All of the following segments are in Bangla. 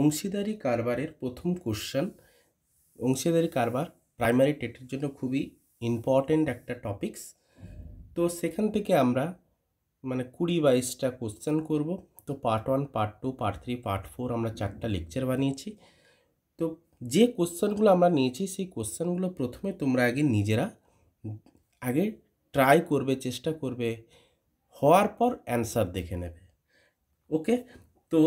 অংশীদারি কারবারের প্রথম কোশ্চেন অংশীদারি কারবার প্রাইমারি টেটের জন্য খুবই ইম্পর্ট্যান্ট একটা টপিকস তো সেখান থেকে আমরা মানে কুড়ি বাইশটা কোশ্চেন করব তো part one part two part three part four আমরা চারটা লেকচার বানিয়েছি তো যে কোশ্চেনগুলো আমরা নিয়েছি সেই কোশ্চেনগুলো প্রথমে তোমরা আগে নিজেরা আগে ট্রাই করবে চেষ্টা করবে হওয়ার পর অ্যান্সার দেখে নেবে ওকে তো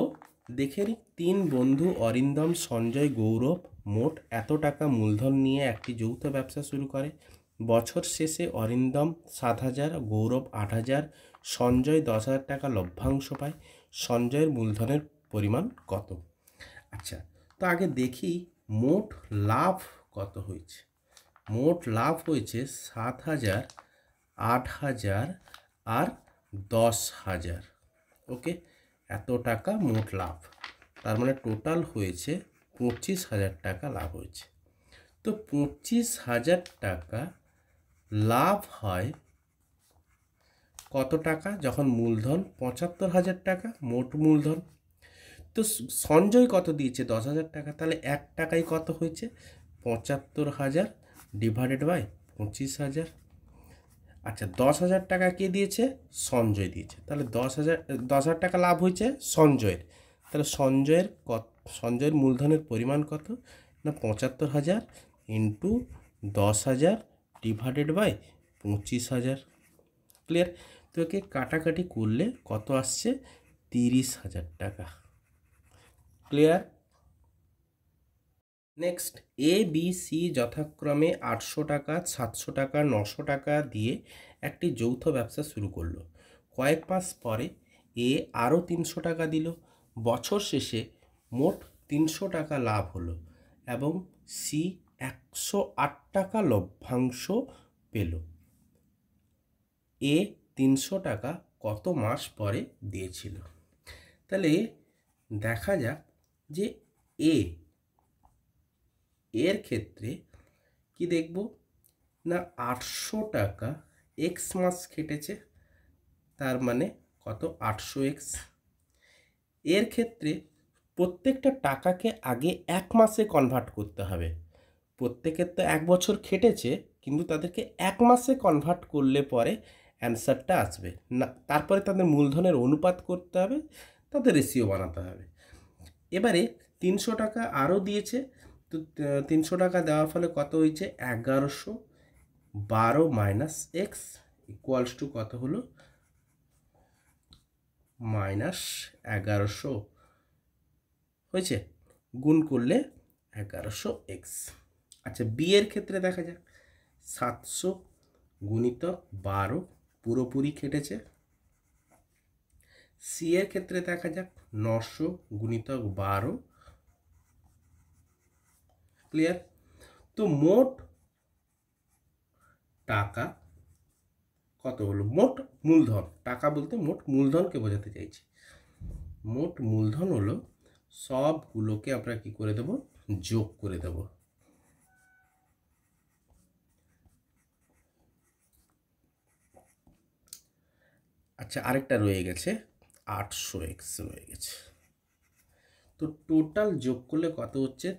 দেখে নিই তিন বন্ধু অরিন্দম সঞ্জয় গৌরব মোট এত টাকা মূলধন নিয়ে একটি যৌথ ব্যবসা শুরু করে বছর শেষে অরিন্দম সাত হাজার গৌরব আট হাজার সঞ্জয় দশ হাজার টাকা লভ্যাংশ পায় সঞ্জয়ের মূলধনের পরিমাণ কত আচ্ছা তো আগে দেখি মোট লাভ কত হয়েছে মোট লাভ হয়েছে সাত হাজার আট হাজার আর দশ হাজার ওকে এত টাকা মোট লাভ তার মানে টোটাল হয়েছে পঁচিশ হাজার টাকা লাভ হয়েছে তো পঁচিশ হাজার টাকা লাভ হয় কত টাকা যখন মূলধন পঁচাত্তর হাজার টাকা মোট মূলধন তো সঞ্জয় কত দিয়েছে দশ হাজার টাকা তাহলে এক টাকায় কত হয়েছে পঁচাত্তর হাজার ডিভাইডেড বাই পঁচিশ হাজার আচ্ছা দশ হাজার টাকা কে দিয়েছে সঞ্জয় দিয়েছে তাহলে দশ হাজার দশ হাজার টাকা লাভ হয়েছে সঞ্জয়ের তাহলে সঞ্জয়ের কত সঞ্জয়ের মূলধনের পরিমাণ কত না পঁচাত্তর হাজার ইন্টু দশ হাজার ডিভাইডেড বাই পঁচিশ হাজার ক্লিয়ার তো একে কাটাকাটি করলে কত আসছে তিরিশ হাজার টাকা clear next A B C যথাক্রমে আটশো টাকা সাতশো টাকা নশো টাকা দিয়ে একটি যৌথ ব্যবসা শুরু করলো কয়েক মাস পরে এ আরও তিনশো টাকা দিল বছর শেষে মোট তিনশো টাকা লাভ হলো এবং সি একশো আট টাকা লভ্যাংশ পেল এ তিনশো টাকা কত মাস পরে দিয়েছিল তাহলে দেখা যাক যে এ এর ক্ষেত্রে কি দেখব না আটশো টাকা এক্স মাস খেটেছে তার মানে কত আটশো এক্স এর ক্ষেত্রে প্রত্যেকটা টাকাকে আগে এক মাসে কনভার্ট করতে হবে প্রত্যেকের তো এক বছর খেটেছে কিন্তু তাদেরকে এক মাসে কনভার্ট করলে পরে অ্যান্সারটা আসবে না তারপরে তাদের মূলধনের অনুপাত করতে হবে তাদের রেশিও বানাতে হবে এবারে তিনশো টাকা আরও দিয়েছে তো তিনশো টাকা দেওয়ার ফলে কত হয়েছে এগারোশো বারো মাইনাস এক্স ইকুয়ালস টু কত হলো মাইনাস এগারোশো হয়েছে গুণ করলে এগারোশো এক্স আচ্ছা বিয়ের ক্ষেত্রে দেখা যাক সাতশো গুণিত বারো পুরোপুরি খেটেছে সি এর ক্ষেত্রে দেখা যাক নশো গুণিতক বারো ক্লিয়ার তো মোট টাকা কত হলো মোট মূলধন টাকা বলতে মোট মূলধনকে বোঝাতে চাইছি মোট মূলধন হলো সবগুলোকে আমরা কি করে দেব যোগ করে দেব আচ্ছা আরেকটা রয়ে গেছে আটশো এক্স রয়ে গেছে তো টোটাল যোগ করলে কত হচ্ছে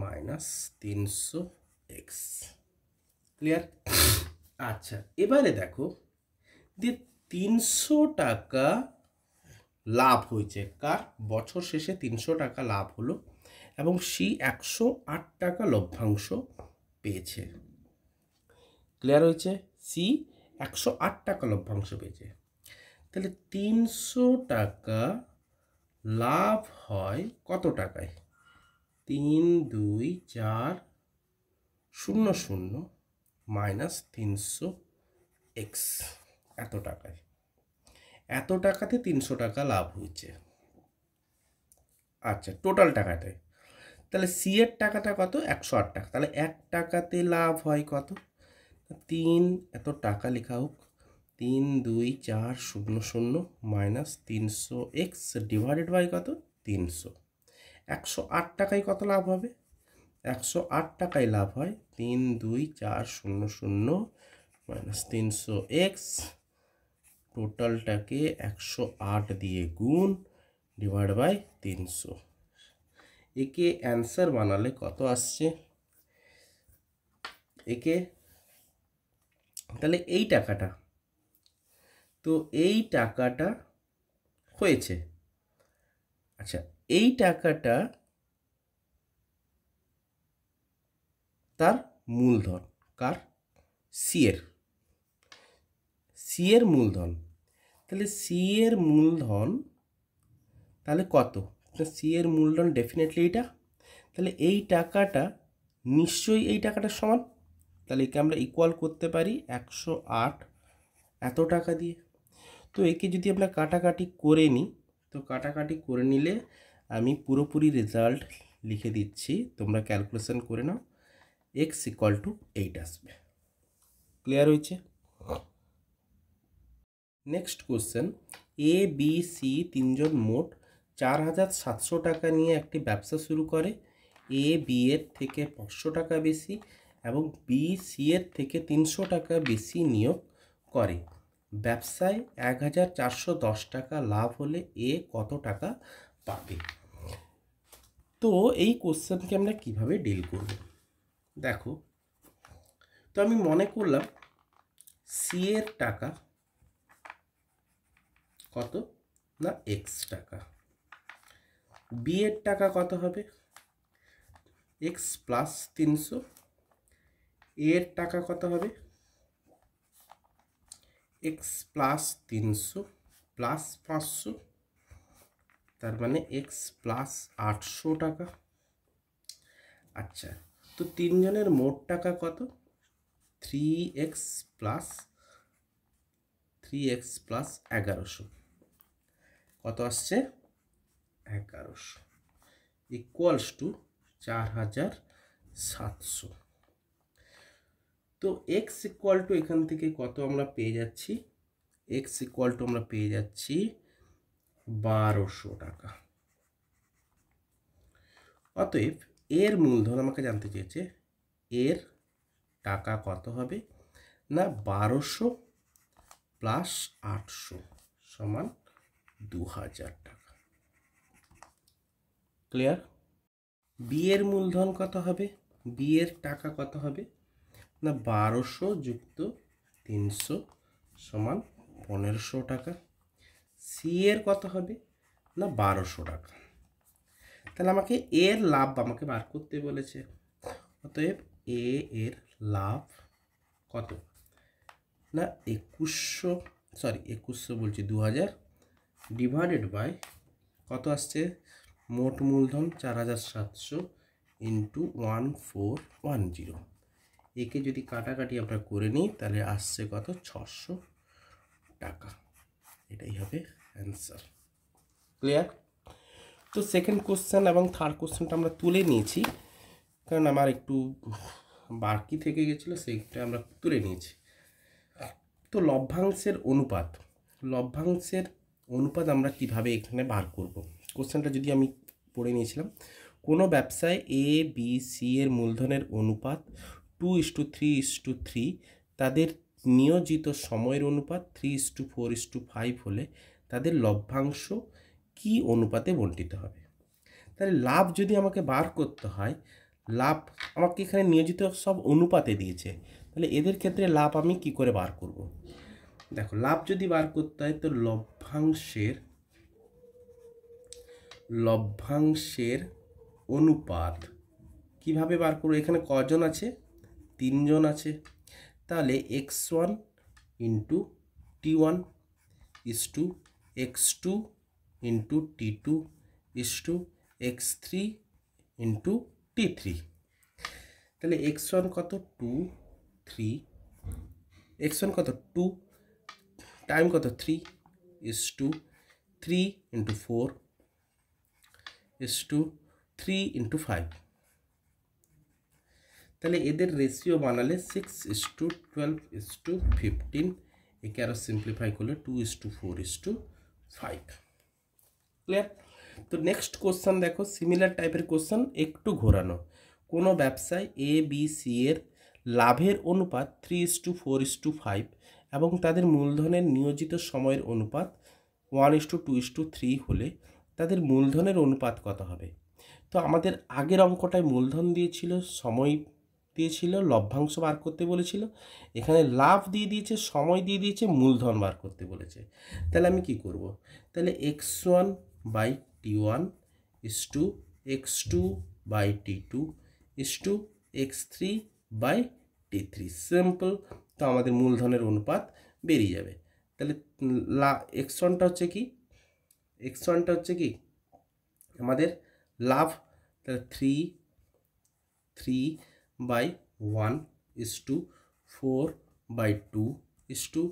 মাইনাস তিনশো এক্স ক্লিয়ার আচ্ছা এবারে দেখো যে তিনশো টাকা লাভ হয়েছে কার বছর শেষে তিনশো টাকা লাভ হলো এবং সি একশো আট টাকা লভ্যাংশ পেয়েছে ক্লিয়ার হয়েছে সি একশো আট টাকা লভ্যাংশ পেয়েছে তাহলে তিনশো টাকা লাভ হয় কত টাকায় তিন দুই চার শূন্য শূন্য মাইনাস তিনশো এক্স এত টাকায় এত টাকাতে তিনশো টাকা লাভ হয়েছে আচ্ছা টোটাল টাকাতে তাহলে সি এর টাকাটা কত একশো আট টাকা তাহলে এক টাকাতে লাভ হয় কত তিন এত টাকা লেখা হোক তিন দুই চার শূন্য শূন্য মাইনাস তিনশো এক্স ডিভাইডেড বাই কত তিনশো একশো আট টাকায় কত লাভ হবে একশো আট টাকায় লাভ হয় তিন দুই চার শূন্য শূন্য মাইনাস তিনশো এক্স টোটালটাকে একশো আট দিয়ে গুণ ডিভাইড বাই তিনশো একে অ্যান্সার বানালে কত আসছে একে তাহলে এই টাকাটা তো এই টাকাটা হয়েছে আচ্ছা এই টাকাটা তার মূলধন কার সি এর সি এর মূলধন তাহলে সি এর মূলধন তাহলে কত সি এর মূলধন ডেফিনেটলি এটা তাহলে এই টাকাটা নিশ্চয়ই এই টাকাটা সমান তাহলে একে আমরা ইকুয়াল করতে পারি একশো আট এত টাকা দিয়ে তো একে যদি আমরা কাটাকাটি করে নিই তো কাটাকাটি করে নিলে আমি পুরোপুরি রেজাল্ট লিখে দিচ্ছি তোমরা ক্যালকুলেশন করে নাও এক্স ইকুয়াল টু এইট আসবে ক্লিয়ার হয়েছে next question A B C তিনজন মোট চার হাজার সাতশো টাকা নিয়ে একটি ব্যবসা শুরু করে এ বি এর থেকে পাঁচশো টাকা বেশি এবং বি সি এর থেকে তিনশো টাকা বেশি নিয়োগ করে ব্যবসায় এক হাজার চারশো দশ টাকা লাভ হলে এ কত টাকা পাবে তো এই কোশ্চেনকে আমরা কিভাবে ডিল করবো দেখো তো আমি মনে করলাম সি এর টাকা কত না এক্স টাকা বি এর টাকা কত হবে এক্স প্লাস তিনশো এর টাকা কত হবে এক্স প্লাস তিনশো প্লাস পাঁচশো তার মানে এক্স প্লাস আটশো টাকা আচ্ছা তো তিনজনের মোট টাকা কত three x plus three x plus এগারোশো কত আসছে এগারোশো ইকুয়ালস টু চার হাজার সাতশো তো এক্স ইকুয়াল টু এখান থেকে কত আমরা পেয়ে যাচ্ছি এক্স ইকুয়াল টু আমরা পেয়ে যাচ্ছি বারোশো টাকা অতএব এর মূলধন আমাকে জানতে চেয়েছে এর টাকা কত হবে না বারোশো প্লাস আটশো সমান দু হাজার টাকা ক্লিয়ার বিয়ের মূলধন কত হবে বিয়ের টাকা কত হবে না বারোশো যুক্ত তিনশো সমান পনেরোশো টাকা সি এর কত হবে না বারোশো টাকা তাহলে আমাকে এর লাভ আমাকে বার করতে বলেছে অতএব এ এর লাভ কত না একুশশো সরি একুশশো বলছি দু হাজার ডিভাইডেড বাই কত আসছে মোট মূলধন চার হাজার সাতশো into one four one zero একে যদি কাটাকাটি আমরা করে নিই তাহলে আসছে কত ছশো টাকা এটাই হবে অ্যান্সার ক্লিয়ার তো সেকেন্ড কোশ্চেন এবং থার্ড কোশ্চেনটা আমরা তুলে নিয়েছি কারণ আমার একটু বাকি থেকে গেছিলো সেইটা আমরা তুলে নিয়েছি তো লভ্যাংশের অনুপাত লভ্যাংশের অনুপাত আমরা কিভাবে এখানে বার করব। কোশ্চেনটা যদি আমি পড়ে নিয়েছিলাম কোনো ব্যবসায় এ বি সি এর মূলধনের অনুপাত two is to two three is to three তাদের নিয়োজিত সময়ের অনুপাত three is to two four is to five হলে তাদের লভ্যাংশ কি অনুপাতে বন্টিত হবে তাহলে লাভ যদি আমাকে বার করতে হয় লাভ আমাকে এখানে নিয়োজিত সব অনুপাতে দিয়েছে তাহলে এদের ক্ষেত্রে লাভ আমি কি করে বার করব। দেখো লাভ যদি বার করতে হয় তো লভ্যাংশের লভ্যাংশের অনুপাত কিভাবে বার করবো এখানে কজন আছে তিনজন আছে তাহলে x one into T one is to x two into T2 is to x3 into T3 তাহলে x1 কত 2 3 x1 কত 2 টাইম কত 3 is to 3 into 4 is to 3 into 5 তাহলে এদের রেশিও বানালে six is to twelve is to fifteen একে আরও সিম্পলিফাই করলে two is to four is to five clear তো নেক্সট কোশ্চেন দেখো সিমিলার টাইপের কোশ্চেন একটু ঘোরানো কোনো ব্যবসায় এ বি সি এর লাভের অনুপাত three is to four is to five এবং তাদের মূলধনের নিয়োজিত সময়ের অনুপাত one is to two is to three হলে তাদের মূলধনের অনুপাত কত হবে তো আমাদের আগের অঙ্কটায় মূলধন দিয়েছিল সময় দিয়েছিল লভ্যাংশ বার করতে বলেছিল এখানে লাভ দিয়ে দিয়েছে সময় দিয়ে দিয়েছে মূলধন বার করতে বলেছে তাহলে আমি কি করব তাহলে x one by t one is to x two by t two is to x three by t three simple তো আমাদের মূলধনের অনুপাত বেরিয়ে যাবে তাহলে লা এক্স ওয়ানটা হচ্ছে কি এক্স ওয়ানটা হচ্ছে কি আমাদের লাভ তাহলে three three by one is to four by two is to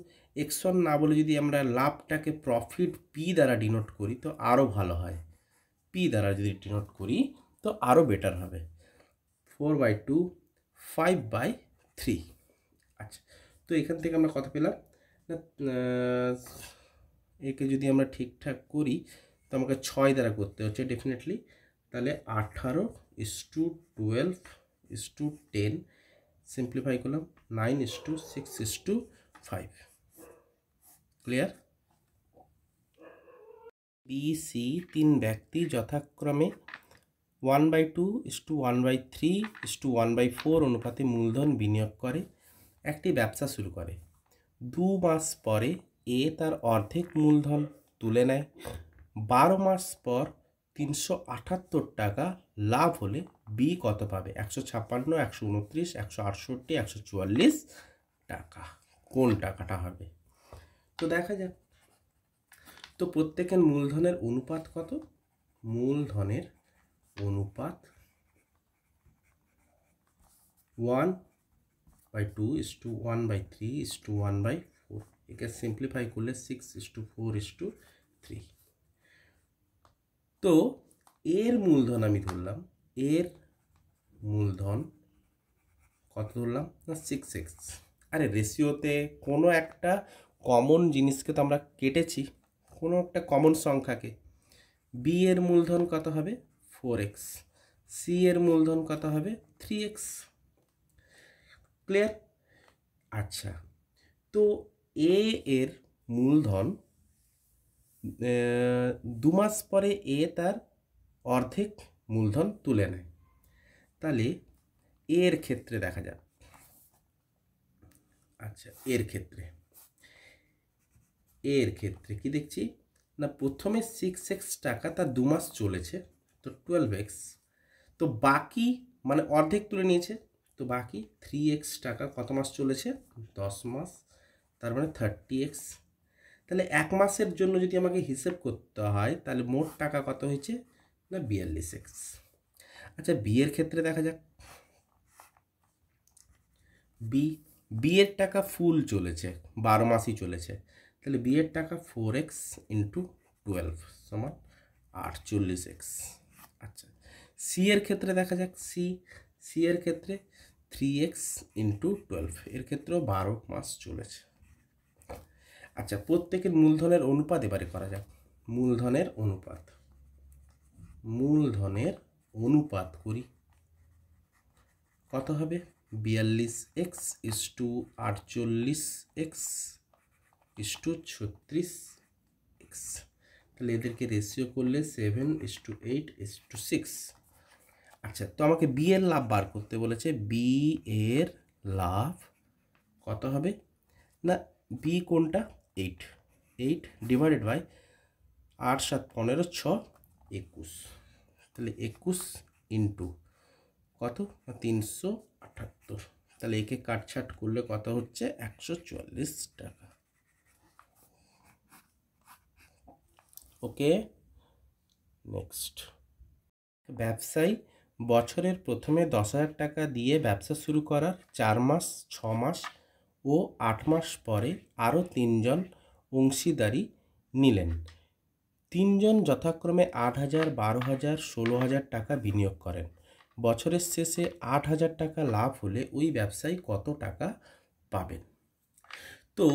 এক্সন না বলে যদি আমরা লাভটাকে প্রফিট পি দ্বারা ডিনোট করি তো আরও ভালো হয় পি দ্বারা যদি ডিনোট করি তো আরও বেটার হবে four by two five by three আচ্ছা তো এখান থেকে আমরা কত পেলাম না একে যদি আমরা ঠিকঠাক করি তো আমাকে ছয় দ্বারা করতে হচ্ছে ডেফিনেটলি তাহলে আঠারো is to twelve is to ten simplify করলাম nine is to six is to five clear B তিন ব্যক্তি যথাক্রমে one by two is to one by three is to one by four অনুপাতে মূলধন বিনিয়োগ করে একটি ব্যবসা শুরু করে দু মাস পরে এ তার অর্ধেক মূলধন তুলে নেয় বারো মাস পর তিনশো আটাত্তর টাকা লাভ হলে বি কত পাবে একশো ছাপ্পান্ন একশো উনত্রিশ একশো আটষট্টি একশো চুয়াল্লিশ টাকা কোন টাকাটা হবে তো দেখা যাক তো প্রত্যেকের মূলধনের অনুপাত কত মূলধনের অনুপাত one by two is to one by three is to one by four একে সিম্পলিফাই করলে six is to four is to three তো এর মূলধন আমি ধরলাম এর মূলধন কত ধরলাম না সিক্স এক্স আরে রেশিওতে কোনো একটা কমন জিনিসকে তো আমরা কেটেছি কোনো একটা কমন সংখ্যাকে বি এর মূলধন কত হবে ফোর এক্স সি এর মূলধন কত হবে থ্রি এক্স ক্লিয়ার আচ্ছা তো এ এর মূলধন দু মাস পরে এ তার অর্ধেক মূলধন তুলে নেয় তাহলে এর ক্ষেত্রে দেখা যাক আচ্ছা এর ক্ষেত্রে এর ক্ষেত্রে কি দেখছি না প্রথমে সিক্স এক্স টাকা তার দু মাস চলেছে তো টুয়েলভ এক্স তো বাকি মানে অর্ধেক তুলে নিয়েছে তো বাকি থ্রি এক্স টাকা কত মাস চলেছে দশ মাস তার মানে থার্টি এক্স তাহলে এক মাসের জন্য যদি আমাকে হিসেব করতে হয় তাহলে মোট টাকা কত হয়েছে না বিয়াল্লিশ এক্স আচ্ছা বিয়ের ক্ষেত্রে দেখা যাক বি বিয়ের টাকা ফুল চলেছে বারো মাসই চলেছে তাহলে বিয়ের টাকা ফোর এক্স ইন্টু টুয়েলভ সমান আটচল্লিশ এক্স আচ্ছা সি এর ক্ষেত্রে দেখা যাক সি সি এর ক্ষেত্রে থ্রি এক্স ইন্টু টুয়েলভ এর ক্ষেত্রেও বারো মাস চলেছে আচ্ছা প্রত্যেকের মূলধনের অনুপাত এবারে করা যাক মূলধনের অনুপাত মূলধনের অনুপাত করি কত হবে বিয়াল্লিশ এক্স ইস টু আটচল্লিশ এক্স ইস টু ছত্রিশ এক্স তাহলে এদেরকে রেশিও করলে seven is to eight is to six আচ্ছা তো আমাকে বি এর লাভ বার করতে বলেছে বি এর লাভ কত হবে না বি কোনটা এইট এইট ডিভাইডেড বাই আট সাত পনেরো ছ একুশ তাহলে একুশ ইন্টু কত তিনশো আটাত্তর তাহলে একে কাটছাট করলে কত হচ্ছে একশো চুয়াল্লিশ টাকা ওকে নেক্সট ব্যবসায়ী বছরের প্রথমে দশ হাজার টাকা দিয়ে ব্যবসা শুরু করার চার মাস ছ মাস ও আট মাস পরে আরও তিনজন অংশীদারি নিলেন তিনজন যথাক্রমে আট হাজার বারো হাজার ষোলো হাজার টাকা বিনিয়োগ করেন বছরের শেষে আট হাজার টাকা লাভ হলে ওই ব্যবসায়ী কত টাকা পাবেন তো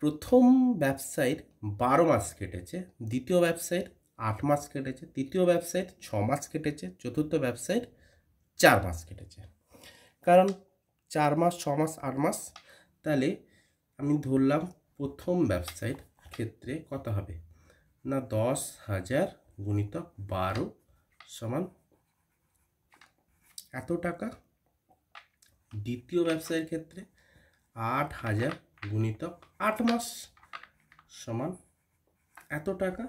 প্রথম ব্যবসায়ীর বারো মাস কেটেছে দ্বিতীয় ব্যবসায়ের আট মাস কেটেছে তৃতীয় ব্যবসায়ের ছ মাস কেটেছে চতুর্থ ব্যবসায়ের চার মাস কেটেছে কারণ চার মাস ছ মাস আট মাস তাহলে আমি ধরলাম প্রথম ব্যবসায়ের ক্ষেত্রে কত হবে না দশ হাজার গুণিত বারো সমান এত টাকা দ্বিতীয় ব্যবসায়ের ক্ষেত্রে আট হাজার গুণিত আট মাস সমান এত টাকা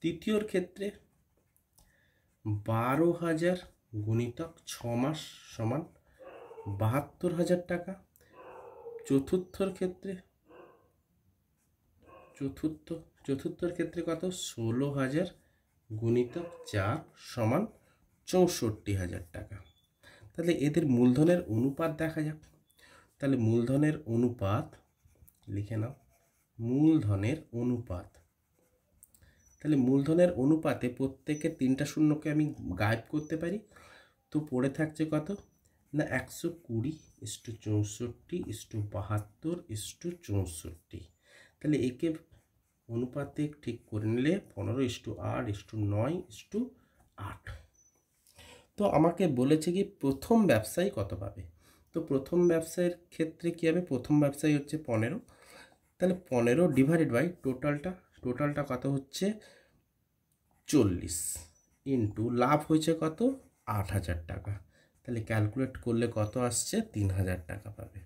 তৃতীয়র ক্ষেত্রে বারো হাজার গুণিতক ছ মাস সমান বাহাত্তর হাজার টাকা চতুর্থর ক্ষেত্রে চতুর্থ চতুর্থর ক্ষেত্রে কত ষোলো হাজার গুণিতক চার সমান চৌষট্টি হাজার টাকা তাহলে এদের মূলধনের অনুপাত দেখা যাক তাহলে মূলধনের অনুপাত লিখে নাও মূলধনের অনুপাত তাহলে মূলধনের অনুপাতে প্রত্যেকে তিনটা শূন্যকে আমি গায়েব করতে পারি তো পড়ে থাকছে কত না একশো কুড়ি ইস্টু চৌষট্টি ইস্টু বাহাত্তর ইস্টু চৌষট্টি তাহলে একে অনুপাতে ঠিক করে নিলে পনেরো ইস্টু আট ইস্টু নয় ইস্টু আট তো আমাকে বলেছে কি প্রথম ব্যবসায়ী কত পাবে তো প্রথম ব্যবসায়ের ক্ষেত্রে কী হবে প্রথম ব্যবসায়ী হচ্ছে পনেরো তাহলে পনেরো ডিভাইডেড বাই টোটালটা টোটালটা কত হচ্ছে চল্লিশ ইন্টু লাভ হয়েছে কত আট হাজার টাকা তাহলে ক্যালকুলেট করলে কত আসছে তিন হাজার টাকা পাবে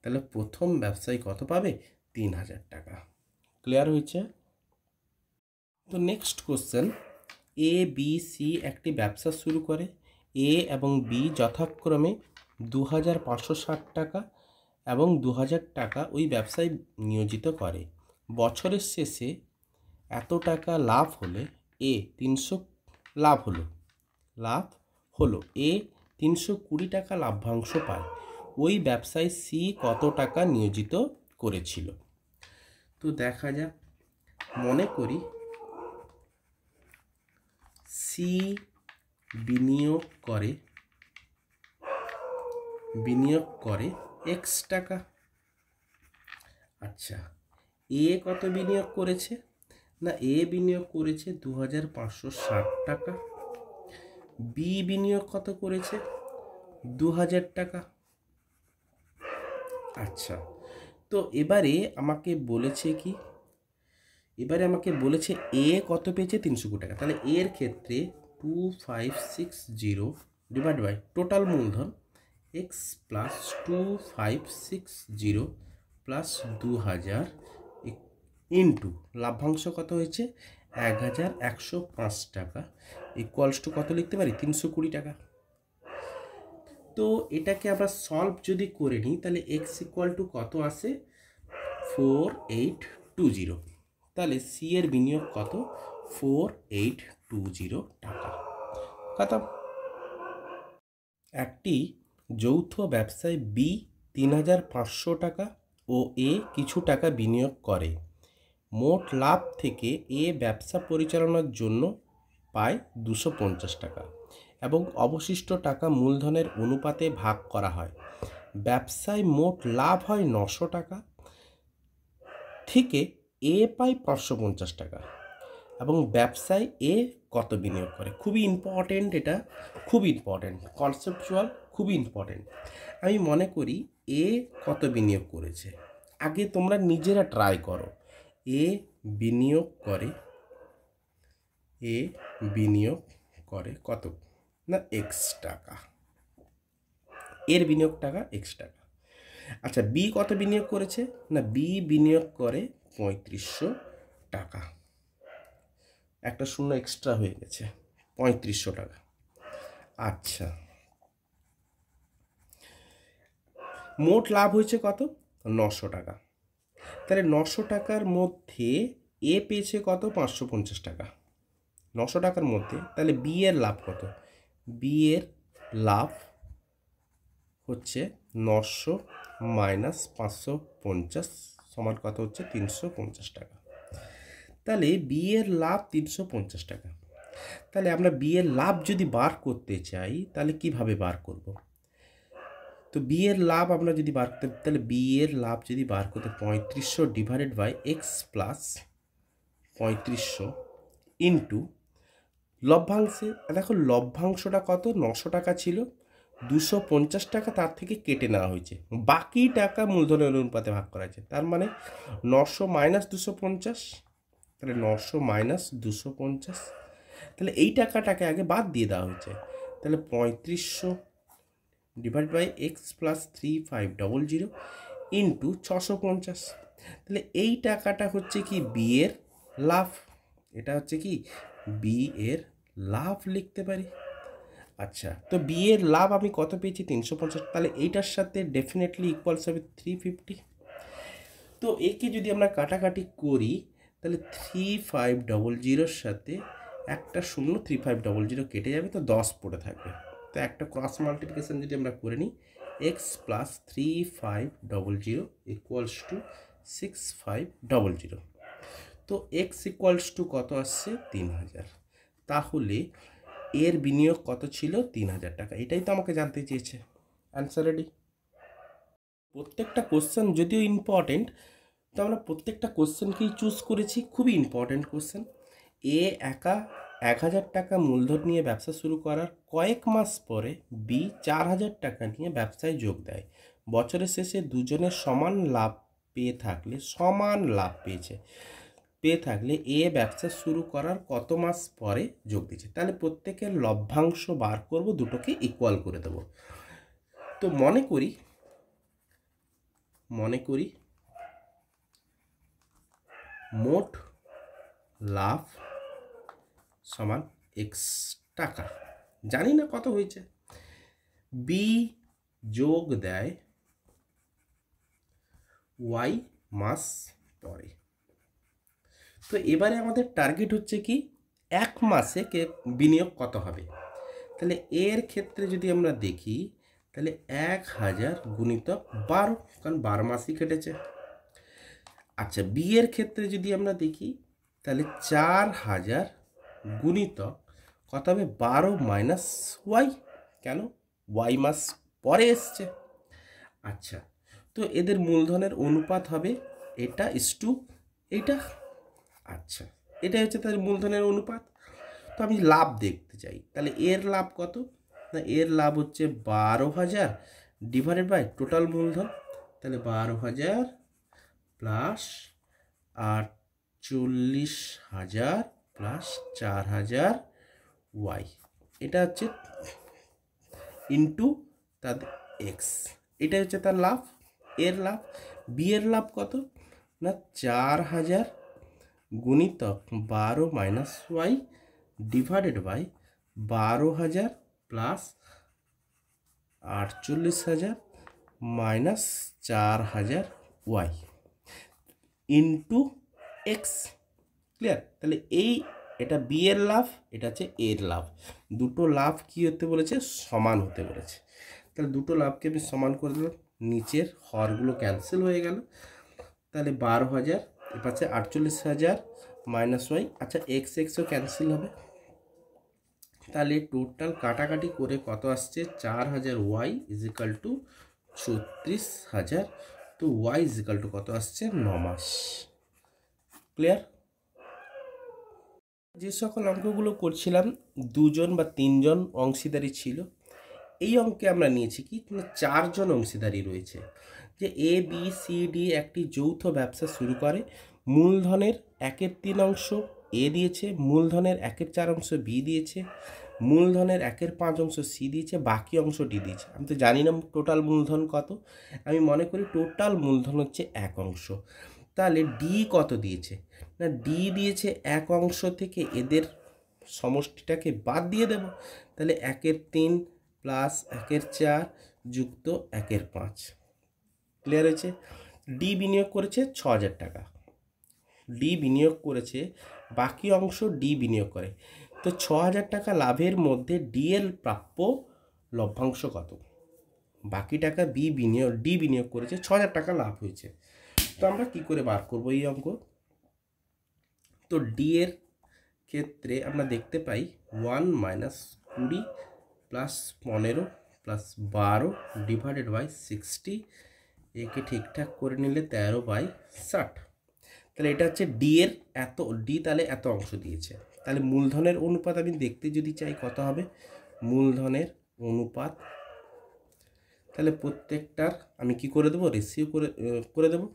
তাহলে প্রথম ব্যবসায়ী কত পাবে তিন হাজার টাকা ক্লিয়ার হয়েছে তো next question A B C একটি ব্যবসা শুরু করে এ এবং বি যথাক্রমে দু হাজার পাঁচশো ষাট টাকা এবং দু টাকা ওই ব্যবসায় নিয়োজিত করে বছরের শেষে এত টাকা লাভ হলে এ তিনশো লাভ হলো লাভ হলো এ তিনশো কুড়ি টাকা লাভ্যাংশ পায় ওই ব্যবসায় সি কত টাকা নিয়োজিত করেছিল তো দেখা যাক মনে করি সি বিনিয়োগ করে বিনিয়োগ করে এক্স টাকা আচ্ছা এ কত বিনিয়োগ করেছে না এ বিনিয়োগ করেছে দু হাজার পাঁচশো ষাট টাকা বি বিনিয়োগ কত করেছে দু হাজার টাকা আচ্ছা তো এবারে আমাকে বলেছে কি এবারে আমাকে বলেছে এ কত পেয়েছে তিনশো কোটি টাকা তাহলে এর ক্ষেত্রে two five six zero divide by total মূলধন x plus two five six zero plus দু হাজার ইন্টু লাভ্যাংশ কত হয়েছে এক হাজার একশো পাঁচ টাকা ইকুয়ালস টু কত লিখতে পারি তিনশো কুড়ি টাকা তো এটাকে আমরা সলভ যদি করে নিই তাহলে এক্স ইকুয়াল টু কত আসে ফোর এইট টু জিরো তাহলে সি এর বিনিয়োগ কত ফোর এইট টু জিরো টাকা কথা একটি যৌথ ব্যবসায় বি তিন হাজার পাঁচশো টাকা ও এ কিছু টাকা বিনিয়োগ করে মোট লাভ থেকে এ ব্যবসা পরিচালনার জন্য পায় দুশো পঞ্চাশ টাকা এবং অবশিষ্ট টাকা মূলধনের অনুপাতে ভাগ করা হয় ব্যবসায় মোট লাভ হয় নশো টাকা থেকে এ পায় পাঁচশো পঞ্চাশ টাকা এবং ব্যবসায় এ কত বিনিয়োগ করে খুবই ইম্পর্টেন্ট এটা খুব ইম্পর্টেন্ট কনসেপচুয়াল খুবই ইম্পর্টেন্ট আমি মনে করি এ কত বিনিয়োগ করেছে আগে তোমরা নিজেরা ট্রাই করো এ বিনিয়োগ করে এ বিনিয়োগ করে কত না এক্স টাকা এর বিনিয়োগ টাকা এক্স টাকা আচ্ছা বি কত বিনিয়োগ করেছে না বি বিনিয়োগ করে পঁয়ত্রিশশো টাকা একটা শূন্য এক্সট্রা হয়ে গেছে পঁয়ত্রিশশো টাকা আচ্ছা মোট লাভ হয়েছে কত নশো টাকা তাহলে নশো টাকার মধ্যে এ পেয়েছে কত পাঁচশো পঞ্চাশ টাকা নশো টাকার মধ্যে তাহলে বি এর লাভ কত বি এর লাভ হচ্ছে নশো মাইনাস পাঁচশো পঞ্চাশ সমান কত হচ্ছে তিনশো পঞ্চাশ টাকা তাহলে বি এর লাভ তিনশো পঞ্চাশ টাকা তাহলে আমরা বি এর লাভ যদি বার করতে চাই তাহলে কিভাবে বার করব তো বি এর লাভ আমরা যদি বার করতে তাহলে বি এর লাভ যদি বার করতে পঁয়ত্রিশশো ডিভাইডেড বাই এক্স প্লাস পঁয়ত্রিশশো ইন্টু লভ্যাংশে দেখো লভ্যাংশটা কত নশো টাকা ছিল দুশো পঞ্চাশ টাকা তার থেকে কেটে নেওয়া হয়েছে বাকি টাকা মূলধনের অনুপাতে ভাগ করা হয়েছে তার মানে নশো মাইনাস দুশো পঞ্চাশ তাহলে নশো মাইনাস দুশো পঞ্চাশ তাহলে এই টাকাটাকে আগে বাদ দিয়ে দেওয়া হয়েছে তাহলে পঁয়ত্রিশশো divide by x plus three five double zero into ছশো পঞ্চাশ তাহলে এই টাকাটা হচ্ছে কি বিয়ের লাভ এটা হচ্ছে কি বিয়ের লাভ লিখতে পারি আচ্ছা তো বিয়ের লাভ আমি কত পেয়েছি তিনশো পঞ্চাশ তাহলে এইটার সাথে ডেফিনেটলি ইকুয়ালস হবে থ্রি ফিফটি তো একে যদি আমরা কাটাকাটি করি তাহলে থ্রি ফাইভ ডবল জিরোর সাথে একটা শূন্য থ্রি ফাইভ ডবল জিরো কেটে যাবে তো দশ পড়ে থাকবে তো একটা ক্রস মাল্টিপ্লিকেশান যদি আমরা করে নিই x plus three five double zero equals to six five double zero তো এক্স ইকুয়ালস টু কত আসছে তিন হাজার তাহলে এর বিনিয়োগ কত ছিল তিন হাজার টাকা এটাই তো আমাকে জানতে চেয়েছে অ্যান্সার রেডি প্রত্যেকটা কোশ্চেন যদিও ইম্পর্টেন্ট তো আমরা প্রত্যেকটা কোশ্চেনকেই চুজ করেছি খুবই ইম্পর্টেন্ট কোশ্চেন এ একা এক হাজার টাকা মূলধন নিয়ে ব্যবসা শুরু করার কয়েক মাস পরে বি চার হাজার টাকা নিয়ে ব্যবসায় যোগ দেয় বছরের শেষে দুজনের সমান লাভ পেয়ে থাকলে সমান লাভ পেয়েছে পেয়ে থাকলে এ ব্যবসা শুরু করার কত মাস পরে যোগ দিয়েছে তাহলে প্রত্যেকের লভ্যাংশ বার করব দুটোকে ইকুয়াল করে দেব তো মনে করি মনে করি মোট লাভ সমান এক্স টাকা জানি না কত হয়েছে বি যোগ দেয় ওয়াই মাস পরে তো এবারে আমাদের টার্গেট হচ্ছে কি এক মাসে কে বিনিয়োগ কত হবে তাহলে এর ক্ষেত্রে যদি আমরা দেখি তাহলে এক হাজার গুণিত বারো কারণ বারো মাসই কেটেছে আচ্ছা বিয়ের ক্ষেত্রে যদি আমরা দেখি তাহলে চার হাজার গুণিতক কত হবে বারো মাইনাস ওয়াই কেন ওয়াই মাস পরে এসছে আচ্ছা তো এদের মূলধনের অনুপাত হবে এটা ইস টু এটা আচ্ছা এটা হচ্ছে তাদের মূলধনের অনুপাত তো আমি লাভ দেখতে চাই তাহলে এর লাভ কত না এর লাভ হচ্ছে বারো হাজার ডিভাইডেড বাই টোটাল মূলধন তাহলে বারো হাজার প্লাস আটচল্লিশ হাজার প্লাস চার হাজার ওয়াই এটা হচ্ছে ইন্টু তার এক্স এটা হচ্ছে তার লাভ এর লাভ বি এর লাভ কত না চার হাজার গুণিতক বারো মাইনাস ওয়াই ডিভাইডেড বাই বারো হাজার প্লাস আটচল্লিশ হাজার মাইনাস চার হাজার ওয়াই ইন্টু এক্স ক্লিয়ার তাহলে এই এটা বি এর লাভ এটা হচ্ছে এর লাভ দুটো লাভ কি হতে বলেছে সমান হতে বলেছে তাহলে দুটো লাভকে আমি সমান করে দিলাম নিচের হরগুলো ক্যান্সেল হয়ে গেল তাহলে বারো হাজার এপাশে আটচল্লিশ হাজার মাইনাস ওয়াই আচ্ছা এক্স এক্সও ক্যান্সেল হবে তাহলে টোটাল কাটাকাটি করে কত আসছে চার হাজার ওয়াই ইজিক্যাল টু ছত্রিশ হাজার তো ওয়াই ইজিক্যাল টু কত আসছে ন মাস ক্লিয়ার যে সকল অঙ্কগুলো করছিলাম দুজন বা তিনজন অংশীদারি ছিল এই অঙ্কে আমরা নিয়েছি কি চারজন অংশীদারি রয়েছে যে এ বি সি ডি একটি যৌথ ব্যবসা শুরু করে মূলধনের একের তিন অংশ এ দিয়েছে মূলধনের একের চার অংশ বি দিয়েছে মূলধনের একের পাঁচ অংশ সি দিয়েছে বাকি অংশ ডি দিয়েছে আমি তো জানি না টোটাল মূলধন কত আমি মনে করি টোটাল মূলধন হচ্ছে এক অংশ তাহলে ডি কত দিয়েছে না ডি দিয়েছে এক অংশ থেকে এদের সমষ্টিটাকে বাদ দিয়ে দেব তাহলে একের তিন প্লাস একের চার যুক্ত একের পাঁচ ক্লিয়ার হয়েছে ডি বিনিয়োগ করেছে ছ হাজার টাকা ডি বিনিয়োগ করেছে বাকি অংশ ডি বিনিয়োগ করে তো ছ হাজার টাকা লাভের মধ্যে ডিএল প্রাপ্য লভ্যাংশ কত বাকি টাকা বি বিনিয়োগ ডি বিনিয়োগ করেছে ছ হাজার টাকা লাভ হয়েছে তো আমরা কি করে বার করব এই অঙ্ক তো ডি এর ক্ষেত্রে আমরা দেখতে পাই ওয়ান মাইনাস কুড়ি প্লাস পনেরো প্লাস বারো ডিভাইডেড বাই সিক্সটি একে ঠিকঠাক করে নিলে তেরো বাই ষাট তাহলে এটা হচ্ছে ডি এর এত ডি তাহলে এত অংশ দিয়েছে তাহলে মূলধনের অনুপাত আমি দেখতে যদি চাই কত হবে মূলধনের অনুপাত তাহলে প্রত্যেকটার আমি কি করে দেবো রেশিও করে করে দেবো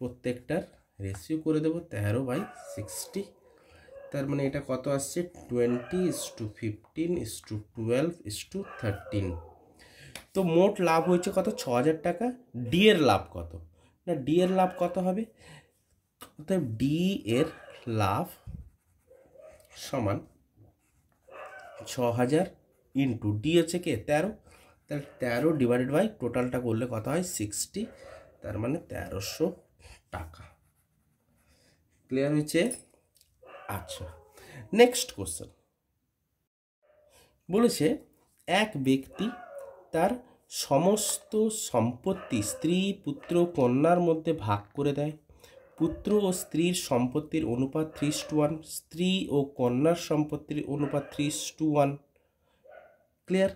প্রত্যেকটার রেশিও করে দেবো তেরো বাই সিক্সটি তার মানে এটা কত আসছে twenty is to fifteen is to twelve is to thirteen তো মোট লাভ হয়েছে কত ছ হাজার টাকা ডি এর লাভ কত না ডি এর লাভ কত হবে অর্থাৎ ডি এর লাভ সমান ছ হাজার ইন্টু ডি হচ্ছে কে তেরো তাহলে তেরো ডিভাইডেড বাই টোটালটা করলে কত হয় সিক্সটি তার মানে তেরোশো টাকা ক্লিয়ার হয়েছে আচ্ছা নেক্সট কোশ্চেন বলেছে এক ব্যক্তি তার সমস্ত সম্পত্তি স্ত্রী পুত্র কন্যার মধ্যে ভাগ করে দেয় পুত্র ও স্ত্রীর সম্পত্তির অনুপাত থ্রি টু ওয়ান স্ত্রী ও কন্যার সম্পত্তির অনুপাত থ্রি টু ওয়ান ক্লিয়ার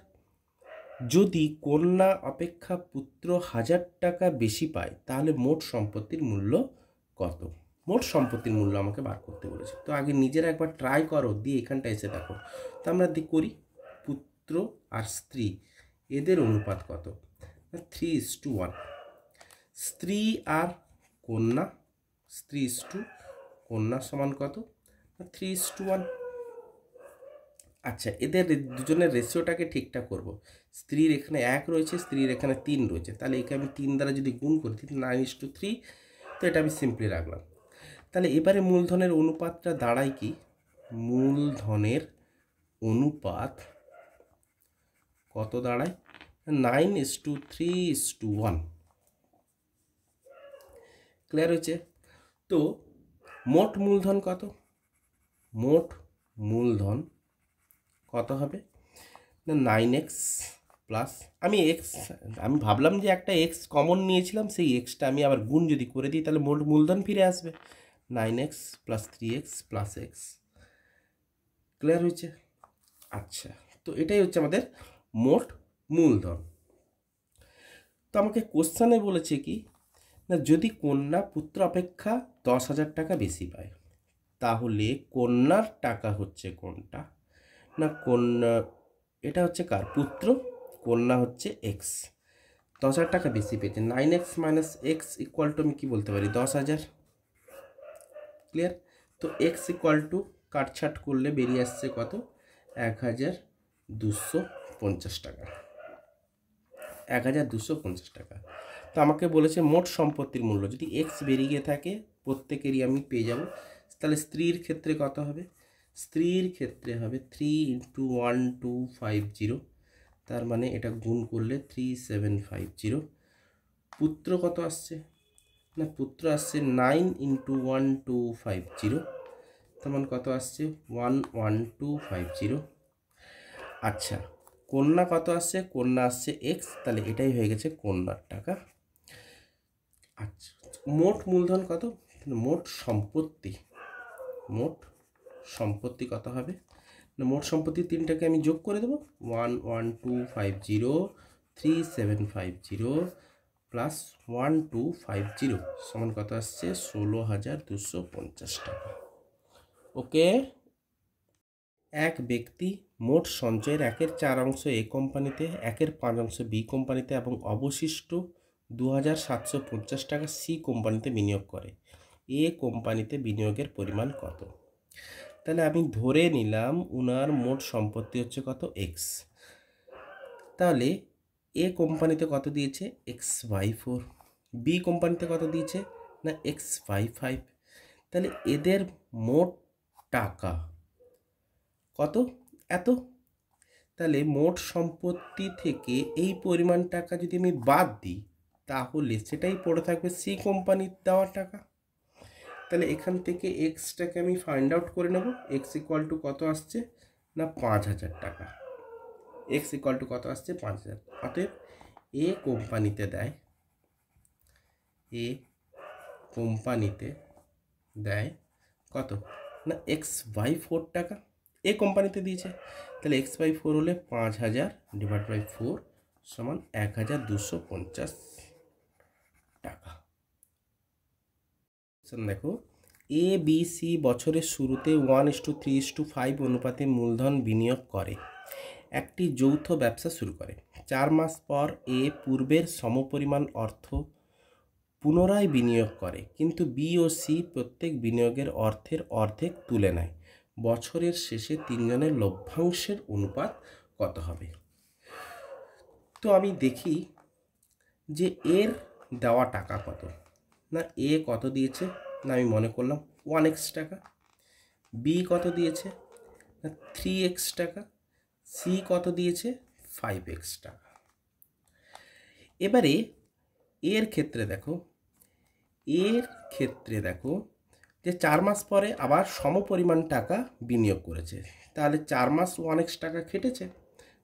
যদি কন্যা অপেক্ষা পুত্র হাজার টাকা বেশি পায় তাহলে মোট সম্পত্তির মূল্য কত মোট সম্পত্তির মূল্য আমাকে বার করতে বলেছে তো আগে নিজেরা একবার ট্রাই করো দিয়ে এখানটা এসে দেখো তো আমরা দি করি পুত্র আর স্ত্রী এদের অনুপাত কত থ্রি ইস টু ওয়ান স্ত্রী আর কন্যা স্ত্রী ইস টু কন্যা সমান কত থ্রি ইস টু ওয়ান আচ্ছা এদের দুজনের রেশিওটাকে ঠিকঠাক করবো স্ত্রীর এখানে এক রয়েছে স্ত্রীর এখানে তিন রয়েছে তাহলে একে আমি তিন দ্বারা যদি গুণ করি তিন নাইন ইস টু থ্রি তো এটা আমি সিম্পলি রাখলাম তাহলে এবারে মূলধনের অনুপাতটা দাঁড়ায় কি মূলধনের অনুপাত কত দাঁড়ায় nine is to three is to one clear হয়েছে তো মোট মূলধন কত মোট মূলধন কত হবে না নাইন এক্স প্লাস আমি এক্স আমি ভাবলাম যে একটা এক্স কমন নিয়েছিলাম সেই এক্সটা আমি আবার গুণ যদি করে দিই তাহলে মোট মূলধন ফিরে আসবে nine x plus three x plus x clear হয়েছে আচ্ছা তো এটাই হচ্ছে আমাদের মোট মূলধন তো আমাকে কোশ্চানে বলেছে কি না যদি কন্যা পুত্র অপেক্ষা দশ হাজার টাকা বেশি পায় তাহলে কন্যার টাকা হচ্ছে কোনটা না কন্যা এটা হচ্ছে কার পুত্র করলা হচ্ছে এক্স দশ হাজার টাকা বেশি পেয়েছে nine x minus x equal to আমি কী বলতে পারি দশ হাজার ক্লিয়ার তো এক্স ইকুয়াল টু কাটছাট করলে বেরিয়ে আসছে কত এক হাজার দুশো পঞ্চাশ টাকা এক হাজার দুশো পঞ্চাশ টাকা তো আমাকে বলেছে মোট সম্পত্তির মূল্য যদি এক্স বেরিয়ে থাকে প্রত্যেকেরই আমি পেয়ে যাব তাহলে স্ত্রীর ক্ষেত্রে কত হবে স্ত্রীর ক্ষেত্রে হবে three into one two five zero তার মানে এটা গুণ করলে থ্রি সেভেন ফাইভ জিরো পুত্র কত আসছে না পুত্র আসছে nine into one two five zero তেমন কত আসছে one one two five zero আচ্ছা কন্যা কত আসছে কন্যা আসছে এক্স তাহলে এটাই হয়ে গেছে কন্যার টাকা আচ্ছা মোট মূলধন কত মোট সম্পত্তি মোট সম্পত্তি কত হবে না মোট সম্পত্তি তিনটাকে আমি যোগ করে দেবো one one two five zero three seven five zero plus one two five zero সমান কত আসছে ষোলো হাজার দুশো পঞ্চাশ টাকা ওকে এক ব্যক্তি মোট সঞ্চয়ের একের চার অংশ এ কোম্পানিতে একের পাঁচ অংশ বি কোম্পানিতে এবং অবশিষ্ট দু হাজার সাতশো পঞ্চাশ টাকা সি কোম্পানিতে বিনিয়োগ করে এ কোম্পানিতে বিনিয়োগের পরিমাণ কত তাহলে আমি ধরে নিলাম উনার মোট সম্পত্তি হচ্ছে কত এক্স তাহলে এ কোম্পানিতে কত দিয়েছে এক্স ওয়াই ফোর বি কোম্পানিতে কত দিয়েছে না এক্স ওয়াই ফাইভ তাহলে এদের মোট টাকা কত এত তাহলে মোট সম্পত্তি থেকে এই পরিমাণ টাকা যদি আমি বাদ দিই তাহলে সেটাই পড়ে থাকবে সি কোম্পানির দেওয়ার টাকা তাহলে এখান থেকে এক্সটাকে আমি ফাইন্ড আউট করে নেব এক্স ইকুয়াল টু কত আসছে না পাঁচ হাজার টাকা এক্স ইকুয়াল টু কত আসছে পাঁচ হাজার অতএব এ কোম্পানিতে দেয় এ কোম্পানিতে দেয় কত না এক্স বাই ফোর টাকা এ কোম্পানিতে দিয়েছে তাহলে এক্স বাই ফোর হলে পাঁচ হাজার ডিভাইড বাই ফোর সমান এক হাজার দুশো পঞ্চাশ টাকা কোশ্চেন দেখো এ বি সি বছরের শুরুতে one is to three is to five অনুপাতে মূলধন বিনিয়োগ করে একটি যৌথ ব্যবসা শুরু করে চার মাস পর এ পূর্বের সমপরিমাণ অর্থ পুনরায় বিনিয়োগ করে কিন্তু বি ও সি প্রত্যেক বিনিয়োগের অর্থের অর্ধেক তুলে নেয় বছরের শেষে তিনজনের লভ্যাংশের অনুপাত কত হবে তো আমি দেখি যে এর দেওয়া টাকা কত না এ কত দিয়েছে না আমি মনে করলাম ওয়ান এক্স টাকা বি কত দিয়েছে থ্রি এক্স টাকা সি কত দিয়েছে ফাইভ এক্স টাকা এবারে এর ক্ষেত্রে দেখো এর ক্ষেত্রে দেখো যে চার মাস পরে আবার সমপরিমাণ টাকা বিনিয়োগ করেছে তাহলে চার মাস ওয়ান এক্স টাকা খেটেছে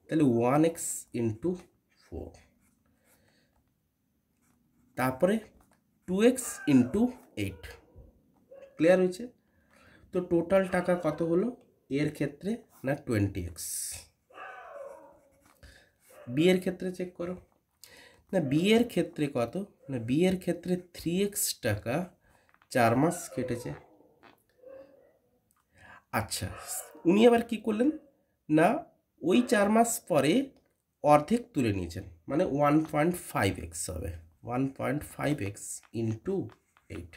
তাহলে ওয়ান এক্স ইন্টু ফোর তারপরে two x into eight clear হয়েছে তো টোটাল টাকা কত হলো এর ক্ষেত্রে না টোয়েন্টি এক্স বিয়ের ক্ষেত্রে চেক করো না বিয়ের ক্ষেত্রে কত না বিয়ের ক্ষেত্রে থ্রি এক্স টাকা চার মাস কেটেছে আচ্ছা উনি আবার কি করলেন না ওই চার মাস পরে অর্ধেক তুলে নিয়েছেন মানে ওয়ান পয়েন্ট ফাইভ এক্স হবে one point five x into eight